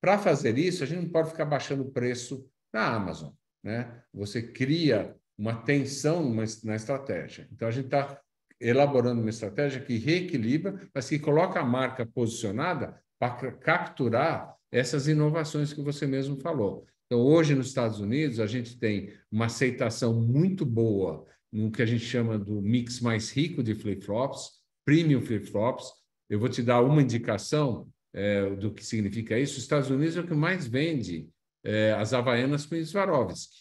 Para fazer isso, a gente não pode ficar baixando o preço na Amazon. Né? Você cria uma tensão na estratégia. Então, a gente está elaborando uma estratégia que reequilibra, mas que coloca a marca posicionada para capturar essas inovações que você mesmo falou. Então, hoje nos Estados Unidos, a gente tem uma aceitação muito boa no que a gente chama do mix mais rico de flip-flops, premium flip-flops. Eu vou te dar uma indicação é, do que significa isso. Os Estados Unidos é o que mais vende é, as Havaianas com Swarovski.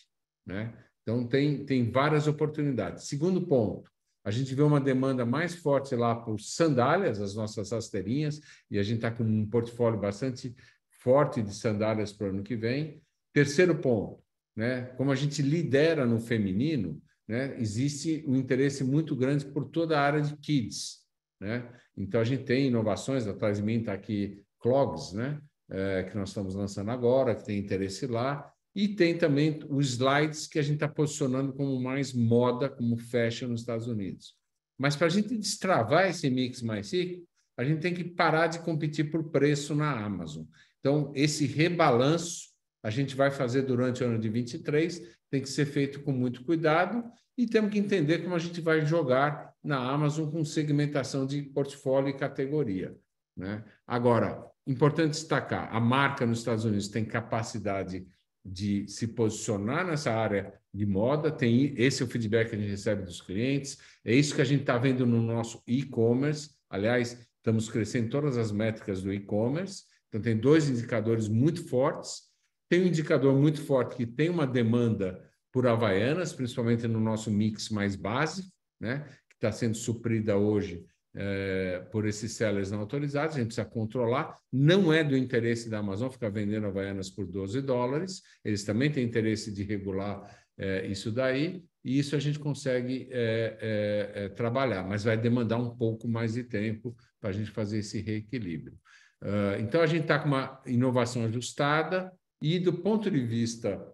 Né? Então, tem, tem várias oportunidades. Segundo ponto, a gente vê uma demanda mais forte lá por sandálias, as nossas rasteirinhas, e a gente está com um portfólio bastante forte de sandálias para o ano que vem. Terceiro ponto, né? como a gente lidera no feminino, né? existe um interesse muito grande por toda a área de kids. Né? Então, a gente tem inovações, atrás de mim está aqui Clogs, né? É, que nós estamos lançando agora, que tem interesse lá, e tem também os slides que a gente está posicionando como mais moda, como fashion nos Estados Unidos. Mas para a gente destravar esse mix mais rico, a gente tem que parar de competir por preço na Amazon. Então, esse rebalanço a gente vai fazer durante o ano de 23, tem que ser feito com muito cuidado e temos que entender como a gente vai jogar na Amazon com segmentação de portfólio e categoria. Né? Agora, importante destacar: a marca nos Estados Unidos tem capacidade de se posicionar nessa área de moda, tem esse é o feedback que a gente recebe dos clientes, é isso que a gente está vendo no nosso e-commerce. Aliás, estamos crescendo todas as métricas do e-commerce, então tem dois indicadores muito fortes. Tem um indicador muito forte que tem uma demanda por Havaianas, principalmente no nosso mix mais básico, né? que está sendo suprida hoje é, por esses sellers não autorizados, a gente precisa controlar. Não é do interesse da Amazon ficar vendendo Havaianas por 12 dólares, eles também têm interesse de regular é, isso daí, e isso a gente consegue é, trabalhar, mas vai demandar um pouco mais de tempo para a gente fazer esse reequilíbrio. Uh, então, a gente está com uma inovação ajustada, e do ponto de vista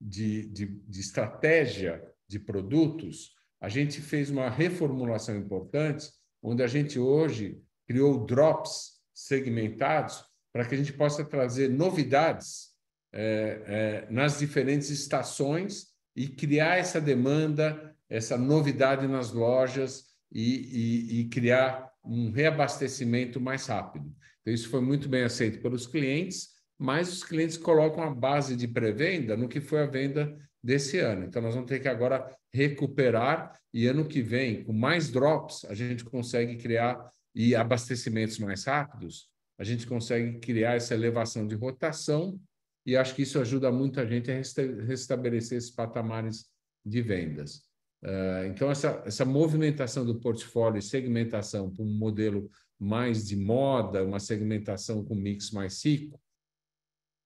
de, de, de estratégia de produtos, a gente fez uma reformulação importante onde a gente hoje criou drops segmentados para que a gente possa trazer novidades é, é, nas diferentes estações e criar essa demanda, essa novidade nas lojas e, e, e criar um reabastecimento mais rápido. Então, isso foi muito bem aceito pelos clientes, mas os clientes colocam a base de pré-venda no que foi a venda desse ano. Então, nós vamos ter que agora recuperar e ano que vem, com mais drops, a gente consegue criar e abastecimentos mais rápidos, a gente consegue criar essa elevação de rotação e acho que isso ajuda muito a gente a restabelecer esses patamares de vendas. Ah, então, essa, essa movimentação do portfólio e segmentação para um modelo mais de moda, uma segmentação com mix mais rico,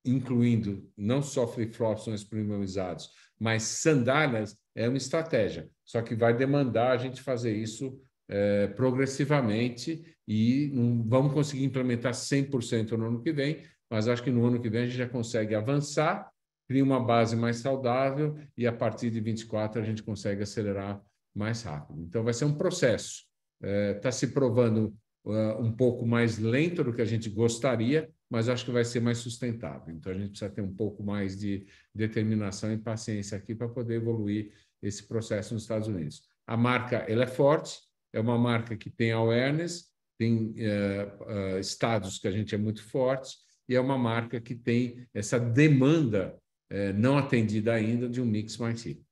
incluindo não só flip-flops, mas premiumizados, mas sandálias é uma estratégia, só que vai demandar a gente fazer isso é, progressivamente e não vamos conseguir implementar 100% no ano que vem, mas acho que no ano que vem a gente já consegue avançar, cria uma base mais saudável e a partir de 24 a gente consegue acelerar mais rápido. Então vai ser um processo, está é, tá se provando uh, um pouco mais lento do que a gente gostaria, mas acho que vai ser mais sustentável. Então, a gente precisa ter um pouco mais de determinação e paciência aqui para poder evoluir esse processo nos Estados Unidos. A marca ela é forte, é uma marca que tem awareness, tem uh, uh, eh, estados eh, que a gente é muito forte, e é uma marca que tem essa demanda uh, não atendida ainda de um mix mais rico.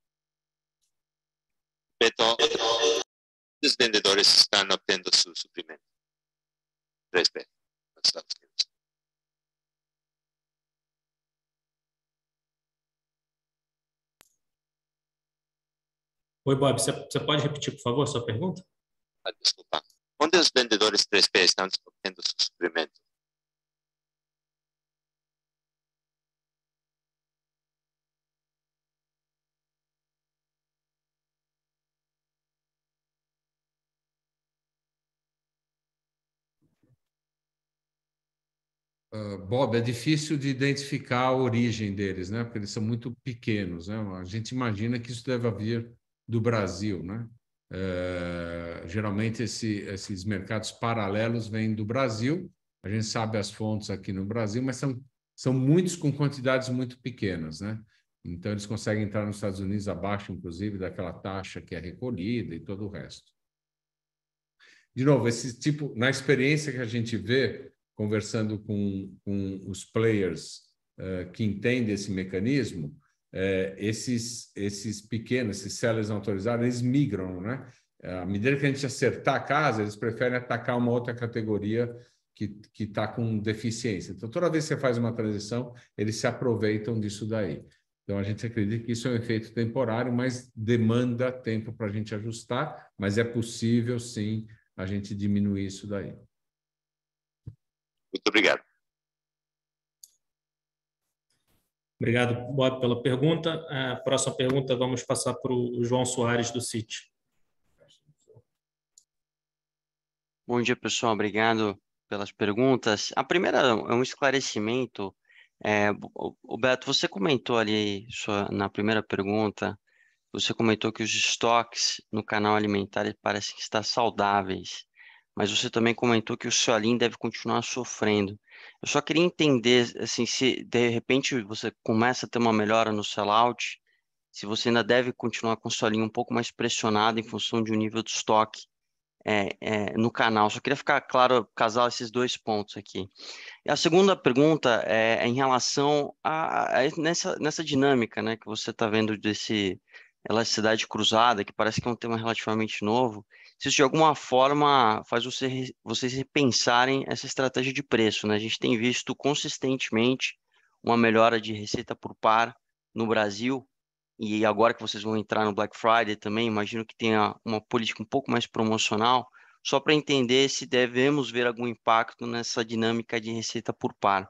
os vendedores estão obtendo seu suprimento. Respeito. Nos Estados Unidos. Oi, Bob, você, pode repetir, por favor, sua pergunta? Ah, desculpa. Onde os vendedores 3P estão obtendo seus suprimentos? Ah, Bob, é difícil de identificar a origem deles, né? Porque eles são muito pequenos, né? A gente imagina que isso deve haver do Brasil, né? Eh, geralmente esse, esses mercados paralelos vêm do Brasil, a gente sabe as fontes aqui no Brasil, mas são, são muitos com quantidades muito pequenas, né? Então eles conseguem entrar nos Estados Unidos abaixo, inclusive, daquela taxa que é recolhida e todo o resto. De novo, esse tipo, na experiência que a gente vê, conversando com, com os players uh, que entendem esse mecanismo, é, esses, esses pequenos, esses sellers não autorizados, eles migram, né? É, à medida que a gente acertar a casa, eles preferem atacar uma outra categoria que está com deficiência. Então, toda vez que você faz uma transição, eles se aproveitam disso daí. Então, a gente acredita que isso é um efeito temporário, mas demanda tempo para a gente ajustar, mas é possível, sim, a gente diminuir isso daí. Muito obrigado. Obrigado, Bob, pela pergunta. A próxima pergunta vamos passar para o João Soares, do CIT. Bom dia, pessoal. Obrigado pelas perguntas. A primeira é um é esclarecimento. É, o Beto, você comentou ali sua, na primeira pergunta, você comentou que os estoques no canal alimentar parecem estar saudáveis mas você também comentou que o seu Salim deve continuar sofrendo. Eu só queria entender, assim, se de repente você começa a ter uma melhora no sellout, se você ainda deve continuar com o Salim um pouco mais pressionado em função de um nível de estoque é, é, no canal. Só queria ficar claro, casar esses dois pontos aqui. E a segunda pergunta é, é em relação a, a, nessa, nessa dinâmica né, que você está vendo desse elasticidade cruzada, que parece que é um tema relativamente novo, se isso de alguma forma faz você, vocês repensarem essa estratégia de preço. Né? A gente tem visto consistentemente uma melhora de receita por par no Brasil, e agora que vocês vão entrar no Black Friday também, imagino que tenha uma política um pouco mais promocional, só para entender se devemos ver algum impacto nessa dinâmica de receita por par.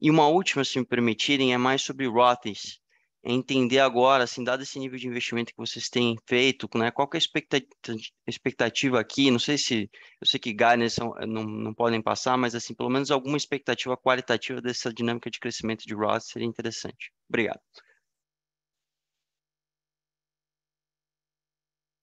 E uma última, se me permitirem, é mais sobre royalties é entender agora, assim, dado esse nível de investimento que vocês têm feito, né, qual que é a expectativa aqui? Não sei se, eu sei que guidance não, não podem passar, mas, assim, pelo menos alguma expectativa qualitativa dessa dinâmica de crescimento de ROAS seria interessante. Obrigado.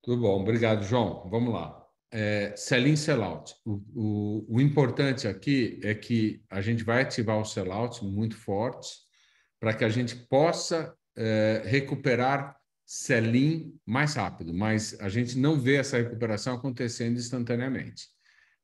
Tudo bom, obrigado, João. Vamos lá. É, sell-in, sell-out. O, o, o importante aqui é que a gente vai ativar os sell-outs muito fortes para que a gente possa eh, recuperar selim mais rápido, mas a gente não vê essa recuperação acontecendo instantaneamente.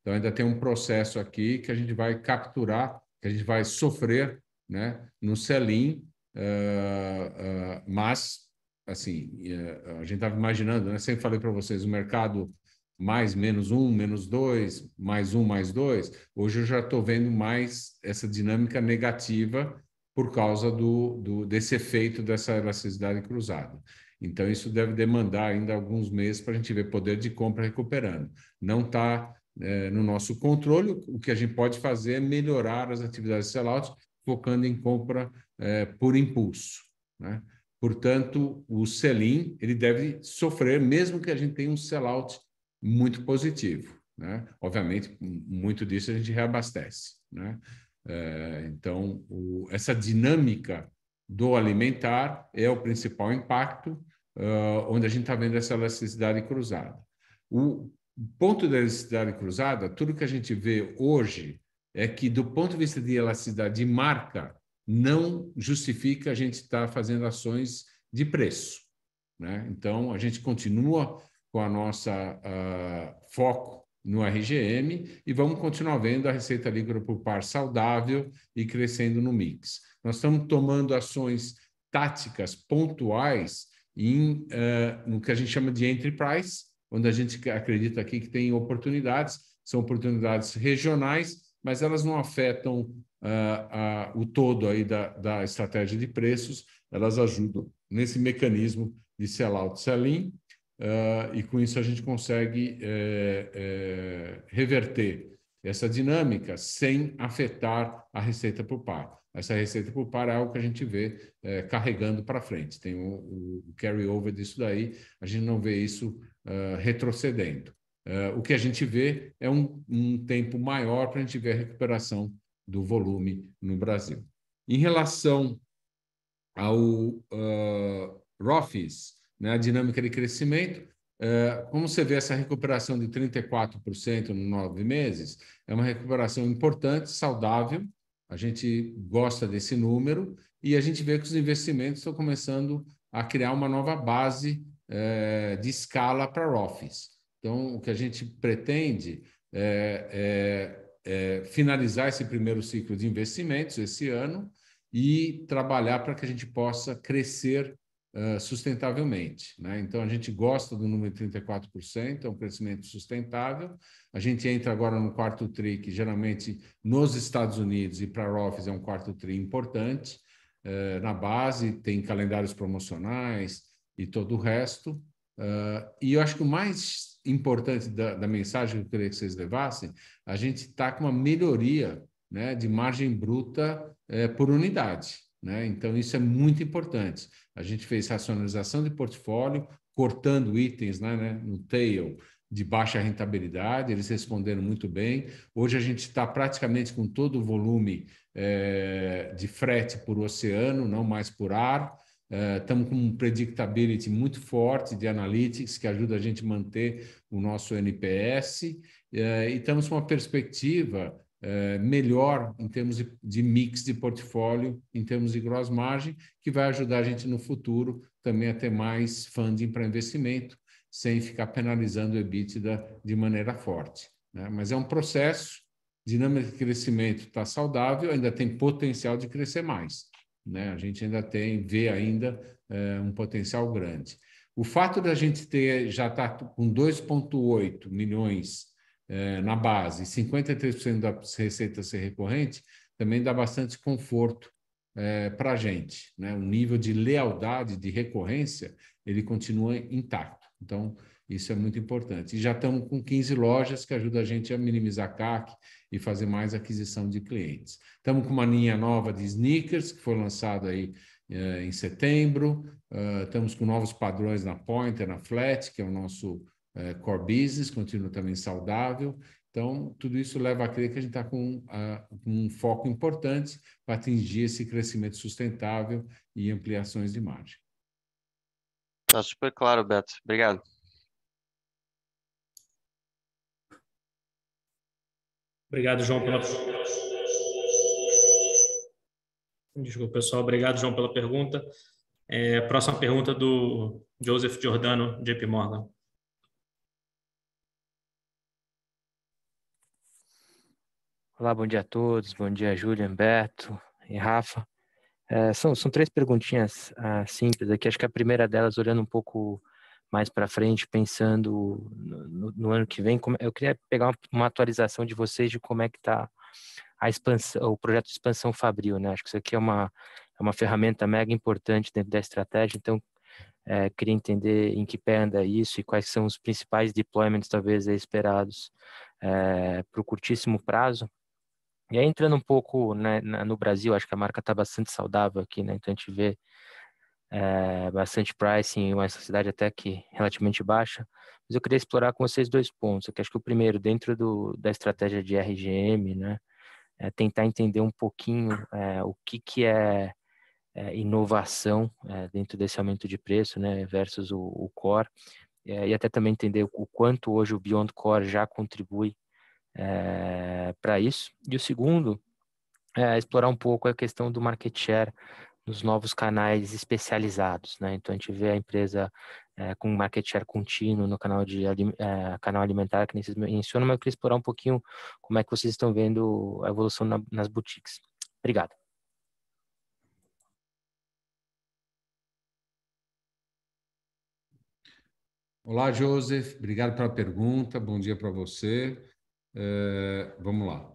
Então, ainda tem um processo aqui que a gente vai capturar, que a gente vai sofrer né, no selim. uh, uh, mas, assim, uh, a gente estava imaginando, né, sempre falei para vocês, o mercado mais, menos um, menos dois, mais um, mais dois, hoje eu já estou vendo mais essa dinâmica negativa por causa do, do, desse efeito dessa elasticidade cruzada. Então, isso deve demandar ainda alguns meses para a gente ver poder de compra recuperando. Não está é, no nosso controle, o que a gente pode fazer é melhorar as atividades sellout, focando em compra é, por impulso. Né? Portanto, o sell-in ele deve sofrer, mesmo que a gente tenha um sellout muito positivo. Né? Obviamente, muito disso a gente reabastece. Né? É, então, o, essa dinâmica do alimentar é o principal impacto, uh, onde a gente está vendo essa elasticidade cruzada. O ponto da elasticidade cruzada, tudo que a gente vê hoje é que, do ponto de vista de elasticidade de marca, não justifica a gente estar tá fazendo ações de preço. Né? Então, a gente continua com a nossa uh, foco no RGM e vamos continuar vendo a receita líquida por par saudável e crescendo no mix. Nós estamos tomando ações táticas pontuais em, uh, no que a gente chama de enterprise, onde a gente acredita aqui que tem oportunidades, são oportunidades regionais, mas elas não afetam uh, uh, o todo aí da, da estratégia de preços, elas ajudam nesse mecanismo de sell-out, sell-in, uh, e com isso a gente consegue é, é, reverter essa dinâmica sem afetar a receita por par. Essa receita por par é algo que a gente vê é, carregando para frente. Tem o, o carry-over disso daí, a gente não vê isso uh, retrocedendo. Uh, o que a gente vê é um, um tempo maior para a gente ver a recuperação do volume no Brasil. Em relação ao uh, ROFIS, né, a dinâmica de crescimento. É, como você vê essa recuperação de 34% em nove meses, é uma recuperação importante, saudável, a gente gosta desse número e a gente vê que os investimentos estão começando a criar uma nova base é, de escala para office. Então, o que a gente pretende é, é, é, finalizar esse primeiro ciclo de investimentos esse ano e trabalhar para que a gente possa crescer sustentavelmente. Né? Então, a gente gosta do número 34%, é um crescimento sustentável. A gente entra agora no quarto TRI, que geralmente nos Estados Unidos e para a Office é um quarto TRI importante. Uh, na base, tem calendários promocionais e todo o resto. Uh, e eu acho que o mais importante da, da mensagem que eu queria que vocês levassem, a gente está com uma melhoria né, de margem bruta por unidade. Né? Então, isso é muito importante. A gente fez racionalização de portfólio, cortando itens né, né, no tail de baixa rentabilidade, eles responderam muito bem. Hoje a gente está praticamente com todo o volume eh, de frete por oceano, não mais por ar. Estamos eh, com um predictability muito forte de analytics, que ajuda a gente a manter o nosso NPS. Eh, e estamos com uma perspectiva é, melhor em termos de, de mix de portfólio, em termos de gross margin, que vai ajudar a gente no futuro também a ter mais funding para investimento, sem ficar penalizando o EBITDA de maneira forte. Né? Mas é um processo, dinâmica de crescimento está saudável, ainda tem potencial de crescer mais. Né? A gente ainda tem, vê ainda é, um potencial grande. O fato da gente ter já estar tá com 2,8 milhões é, na base, 53% das receitas ser recorrente, também dá bastante conforto é, eh, para a gente. Né? O nível de lealdade, de recorrência, ele continua intacto. Então, isso é muito importante. E já estamos com 15 lojas que ajudam a gente a minimizar CAC e fazer mais aquisição de clientes. Estamos com uma linha nova de sneakers, que foi lançada aí eh, em setembro. Uh, estamos com novos padrões na Pointer, na Flat, que é o nosso é, core business continua também saudável. Então, tudo isso leva a crer que a gente está com uh, um foco importante para atingir esse crescimento sustentável e ampliações de margem. Está super claro, Beto. Obrigado. Obrigado, João, pela. Desculpa, pessoal. Obrigado, João, pela pergunta. É, próxima pergunta do Joseph Giordano, JP Morgan. Olá, bom dia a todos. Bom dia, Júlia, Humberto e Rafa. É, são, são três perguntinhas ah, simples aqui. Acho que a primeira delas, olhando um pouco mais para frente, pensando no, no, no, ano que vem, como, eu queria pegar uma, uma, atualização de vocês de como é que está a expansão, o projeto de expansão Fabril, né? Acho que isso aqui é uma, é uma ferramenta mega importante dentro da estratégia. Então, é, queria entender em que pé anda isso e quais são os principais deployments, talvez, esperados é, para o curtíssimo prazo e aí, entrando um pouco né, no Brasil, acho que a marca está bastante saudável aqui, né? Então, a gente vê é, bastante pricing, uma sociedade até que relativamente baixa. Mas eu queria explorar com vocês dois pontos. Que acho que o primeiro, dentro do, da estratégia de RGM, né? É tentar entender um pouquinho é, o que, que é, eh, inovação dentro desse aumento de preço, né? Versus o, o core. e até também entender o quanto hoje o Beyond Core já contribui é, eh, para isso. E o segundo é explorar um pouco a questão do market share nos novos canais especializados, né? Então a gente vê a empresa é, com market share contínuo no canal de é, canal alimentar que nem vocês mencionam, mas eu queria explorar um pouquinho como é que vocês estão vendo a evolução na, nas boutiques. Obrigado. Olá, Joseph. Obrigado pela pergunta. Bom dia para você. Eh, vamos lá.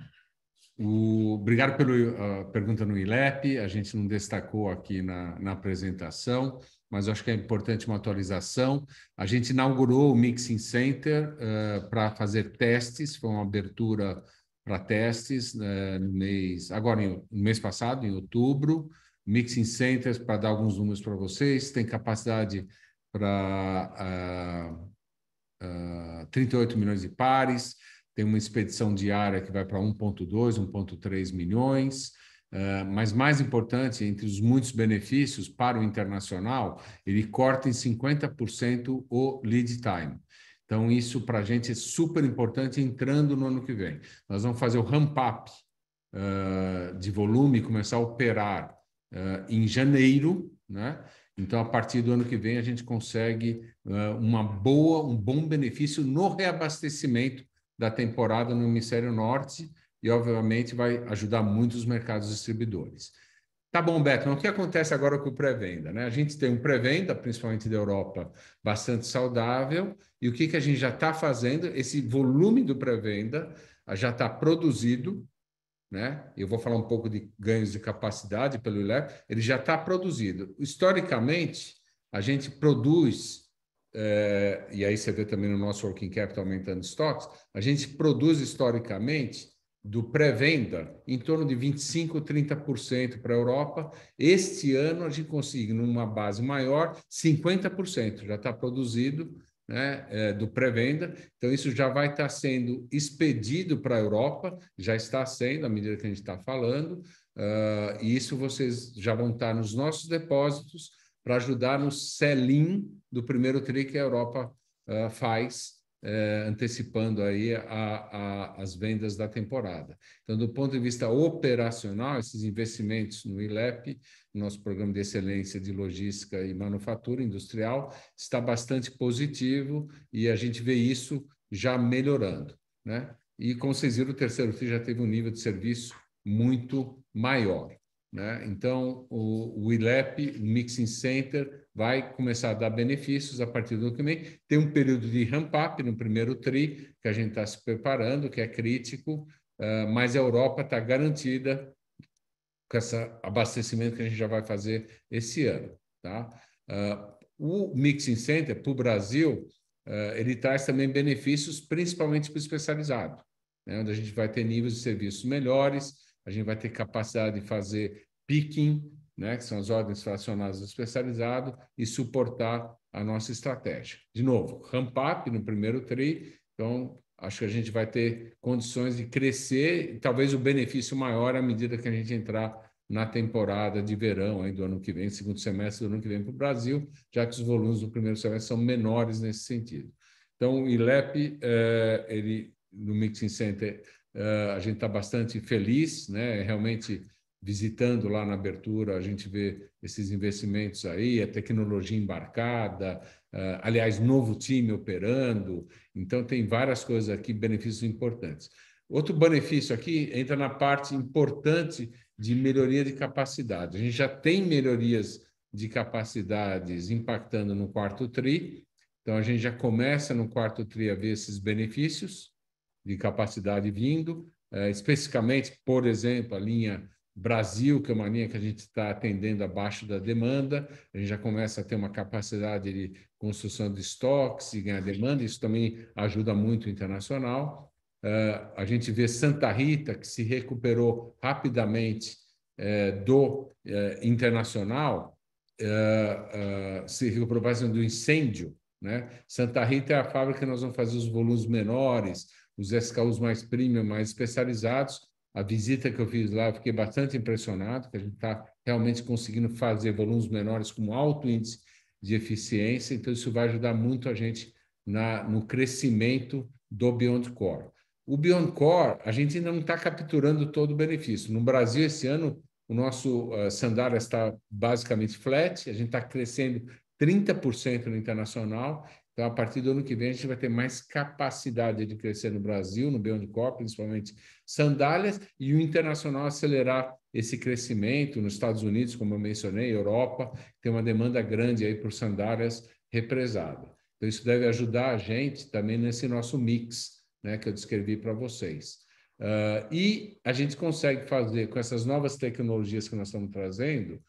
O, obrigado pela pergunta no ILEP, a gente não destacou aqui na, na apresentação, mas acho que é importante uma atualização. A gente inaugurou o Mixing Center uh, para fazer testes, foi uma abertura para testes uh, no mês, agora em, no mês passado, em outubro. Mixing Centers, para dar alguns números para vocês, tem capacidade para uh, ah, 38 ah, milhões de pares, tem uma expedição diária que vai para 1,2, 1,3 milhões. Uh, mas mais importante, entre os muitos benefícios para o internacional, ele corta em 50% o lead time. Então, isso para a gente é super importante entrando no ano que vem. Nós vamos fazer o ramp-up uh, ah, de volume e começar a operar uh, em janeiro, né? Então, a partir do ano que vem, a gente consegue uma boa, um bom benefício no reabastecimento da temporada no Hemisfério Norte e, obviamente, vai ajudar muito os mercados distribuidores. Tá bom, Beto, o que acontece agora com o pré-venda? Né? A gente tem um pré-venda, principalmente da Europa, bastante saudável, e o que, que a gente já está fazendo? Esse volume do pré-venda já está produzido, né? Eu vou falar um pouco de ganhos de capacidade pelo ILEP, ele já está produzido. Historicamente, a gente produz é, e aí você vê também no nosso working capital aumentando estoques, a gente produz historicamente do pré-venda em torno de 25%, 30% para a Europa. Este ano a gente consegue, numa base maior, 50% já está produzido né, é, do pré-venda. Então, isso já vai estar tá sendo expedido para a Europa, já está sendo, à medida que a gente está falando, uh, e isso vocês já vão estar nos nossos depósitos para ajudar no sell-in do primeiro TRI que a Europa uh, faz, uh, antecipando aí a, a, as vendas da temporada. Então, do ponto de vista operacional, esses investimentos no ILEP, nosso programa de excelência de logística e manufatura industrial, está bastante positivo e a gente vê isso já melhorando. Né? E, como vocês viram, o terceiro TRI já teve um nível de serviço muito maior. Né? Então, o, o ILEP, o Mixing Center, vai começar a dar benefícios a partir do que vem. Tem um período de ramp-up no primeiro TRI, que a gente está se preparando, que é crítico, uh, mas a Europa está garantida com esse abastecimento que a gente já vai fazer esse ano. Tá? Uh, o Mixing Center, para o Brasil, uh, ele traz também benefícios, principalmente para o especializado, né? onde a gente vai ter níveis de serviços melhores, a gente vai ter capacidade de fazer picking, né, que são as ordens fracionadas do especializado, e suportar a nossa estratégia. De novo, ramp up no primeiro TRI, então acho que a gente vai ter condições de crescer, talvez o benefício maior à medida que a gente entrar na temporada de verão aí do ano que vem, segundo semestre do ano que vem para o Brasil, já que os volumes do primeiro semestre são menores nesse sentido. Então, o ILEP, eh, ele, no Mixing Center, ah, a gente está bastante feliz, né? realmente visitando lá na abertura, a gente vê esses investimentos aí, a tecnologia embarcada, ah, aliás, novo time operando, então tem várias coisas aqui, benefícios importantes. Outro benefício aqui entra na parte importante de melhoria de capacidade. A gente já tem melhorias de capacidades impactando no quarto TRI, então a gente já começa no quarto TRI a ver esses benefícios de capacidade vindo, eh, especificamente, por exemplo, a linha Brasil, que é uma linha que a gente está atendendo abaixo da demanda, a gente já começa a ter uma capacidade de construção de estoques e ganhar demanda, isso também ajuda muito o internacional. Uh, a gente vê Santa Rita, que se recuperou rapidamente uh, do uh, internacional, se recuperou fazendo do incêndio. Né? Santa Rita é a fábrica que nós vamos fazer os volumes menores, os SKUs mais premium, mais especializados. A visita que eu fiz lá, eu fiquei bastante impressionado, que a gente está realmente conseguindo fazer volumes menores com alto índice de eficiência. Então, isso vai ajudar muito a gente na, no crescimento do Beyond Core. O Beyond Core, a gente ainda não está capturando todo o benefício. No Brasil, esse ano, o nosso uh, eh, Sandara está basicamente flat, a gente está crescendo 30% no internacional então, a partir do ano que vem, a gente vai ter mais capacidade de crescer no Brasil, no Bionicor, principalmente sandálias, e o internacional acelerar esse crescimento nos Estados Unidos, como eu mencionei, Europa, tem uma demanda grande aí por sandálias represada. Então, isso deve ajudar a gente também nesse nosso mix né, que eu descrevi para vocês. Uh, e a gente consegue fazer, com essas novas tecnologias que nós estamos trazendo,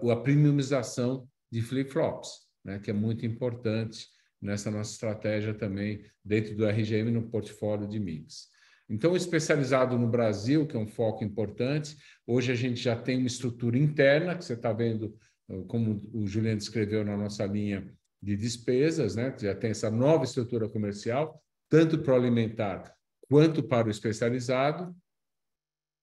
uh, a premiumização de flip-flops, né, que é muito importante nessa nossa estratégia também dentro do RGM no portfólio de mix. Então, especializado no Brasil, que é um foco importante, hoje a gente já tem uma estrutura interna, que você está vendo, ah, como o Juliano descreveu na nossa linha de despesas, né? já tem essa nova estrutura comercial, tanto para o alimentar quanto para o especializado.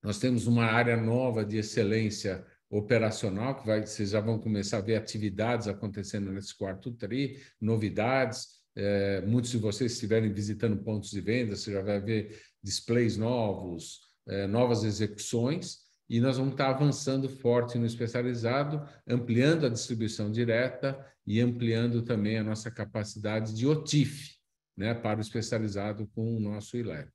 Nós temos uma área nova de excelência operacional, que vai, vocês já vão começar a ver atividades acontecendo nesse quarto TRI, novidades. É, muitos de vocês estiverem visitando pontos de venda, você já vai ver displays novos, é, novas execuções, e nós vamos estar avançando forte no especializado, ampliando a distribuição direta e ampliando também a nossa capacidade de OTIF né, para o especializado com o nosso ILEB.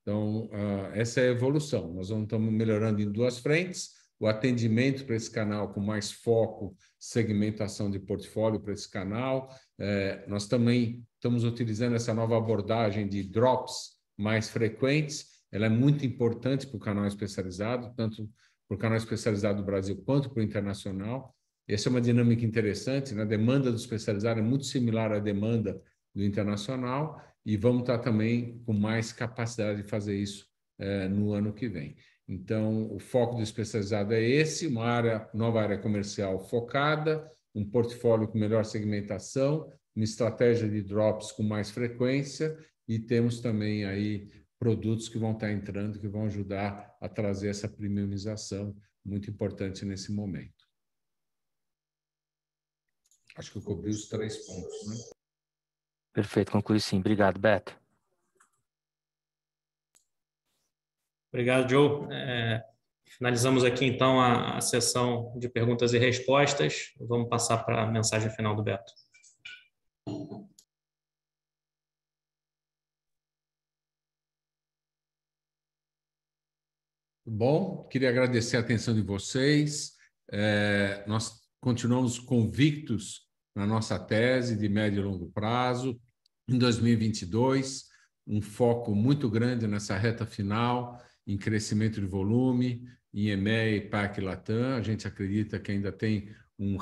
Então, uh, essa é a evolução. Nós vamos, estamos melhorando em duas frentes, o atendimento para esse canal com mais foco, segmentação de portfólio para esse canal. É, nós também estamos utilizando essa nova abordagem de drops mais frequentes. Ela é muito importante para o canal especializado, tanto para o canal especializado do Brasil quanto para o internacional. Essa é uma dinâmica interessante. Né? A demanda do especializado é muito similar à demanda do internacional e vamos estar também com mais capacidade de fazer isso eh, no ano que vem. Então, o foco do especializado é esse, uma área, nova área comercial focada, um portfólio com melhor segmentação, uma estratégia de drops com mais frequência e temos também aí produtos que vão estar entrando que vão ajudar a trazer essa premiumização muito importante nesse momento. Acho que eu cobri os três pontos, né? Perfeito, concluí sim. Obrigado, Beto. Obrigado, Joe. É, finalizamos aqui então a, a sessão de perguntas e respostas. Vamos passar para a mensagem final do Beto. Bom, queria agradecer a atenção de vocês. É, nós continuamos convictos na nossa tese de médio e longo prazo. Em 2022, um foco muito grande nessa reta final em crescimento de volume, em EMEA e PAC Latam. A gente acredita que ainda tem um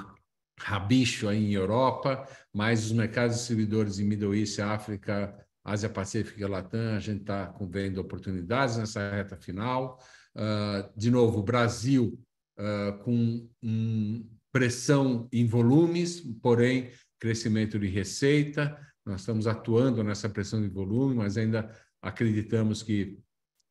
rabicho aí em Europa, mas os mercados distribuidores em Middle East, África, Ásia Pacífica e Latam, a gente está vendo oportunidades nessa reta final. Uh, de novo, Brasil uh, com um, pressão em volumes, porém crescimento de receita. Nós estamos atuando nessa pressão de volume, mas ainda acreditamos que,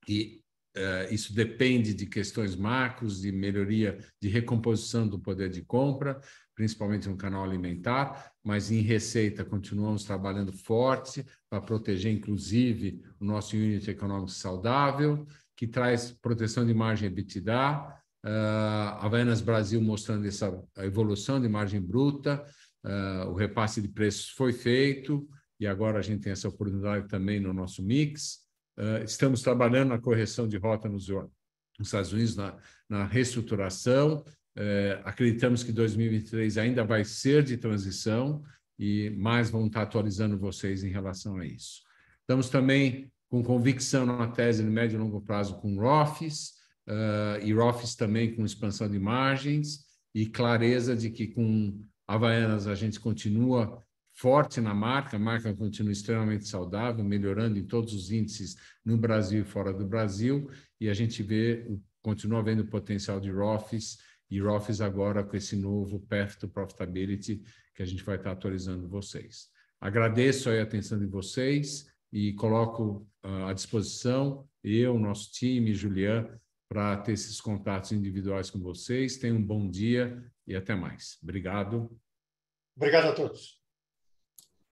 que eh, isso depende de questões macros, de melhoria, de recomposição do poder de compra, principalmente no canal alimentar, mas em receita continuamos trabalhando forte para proteger, inclusive, o nosso unit econômico saudável, que traz proteção de margem EBITDA, Uh, Havaianas Brasil mostrando essa evolução de margem bruta, uh, o repasse de preços foi feito e agora a gente tem essa oportunidade também no nosso mix. Eh, estamos trabalhando na correção de rota nos, Estados Unidos, na, na reestruturação. Eh, acreditamos que 2023 ainda vai ser de transição e mais vão estar atualizando vocês em relação a isso. Estamos também com convicção na tese no médio e longo prazo com ROFs, uh, eh, e ROFs também com expansão de margens e clareza de que com Havaianas a gente continua forte na marca, a marca continua extremamente saudável, melhorando em todos os índices no Brasil e fora do Brasil, e a gente vê, continua vendo o potencial de ROFs, e ROFs agora com esse novo Path to Profitability que a gente vai estar atualizando vocês. Agradeço a atenção de vocês e coloco ah, à disposição eu, nosso time, Julian, para ter esses contatos individuais com vocês. Tenham um bom dia e até mais. Obrigado. Obrigado a todos.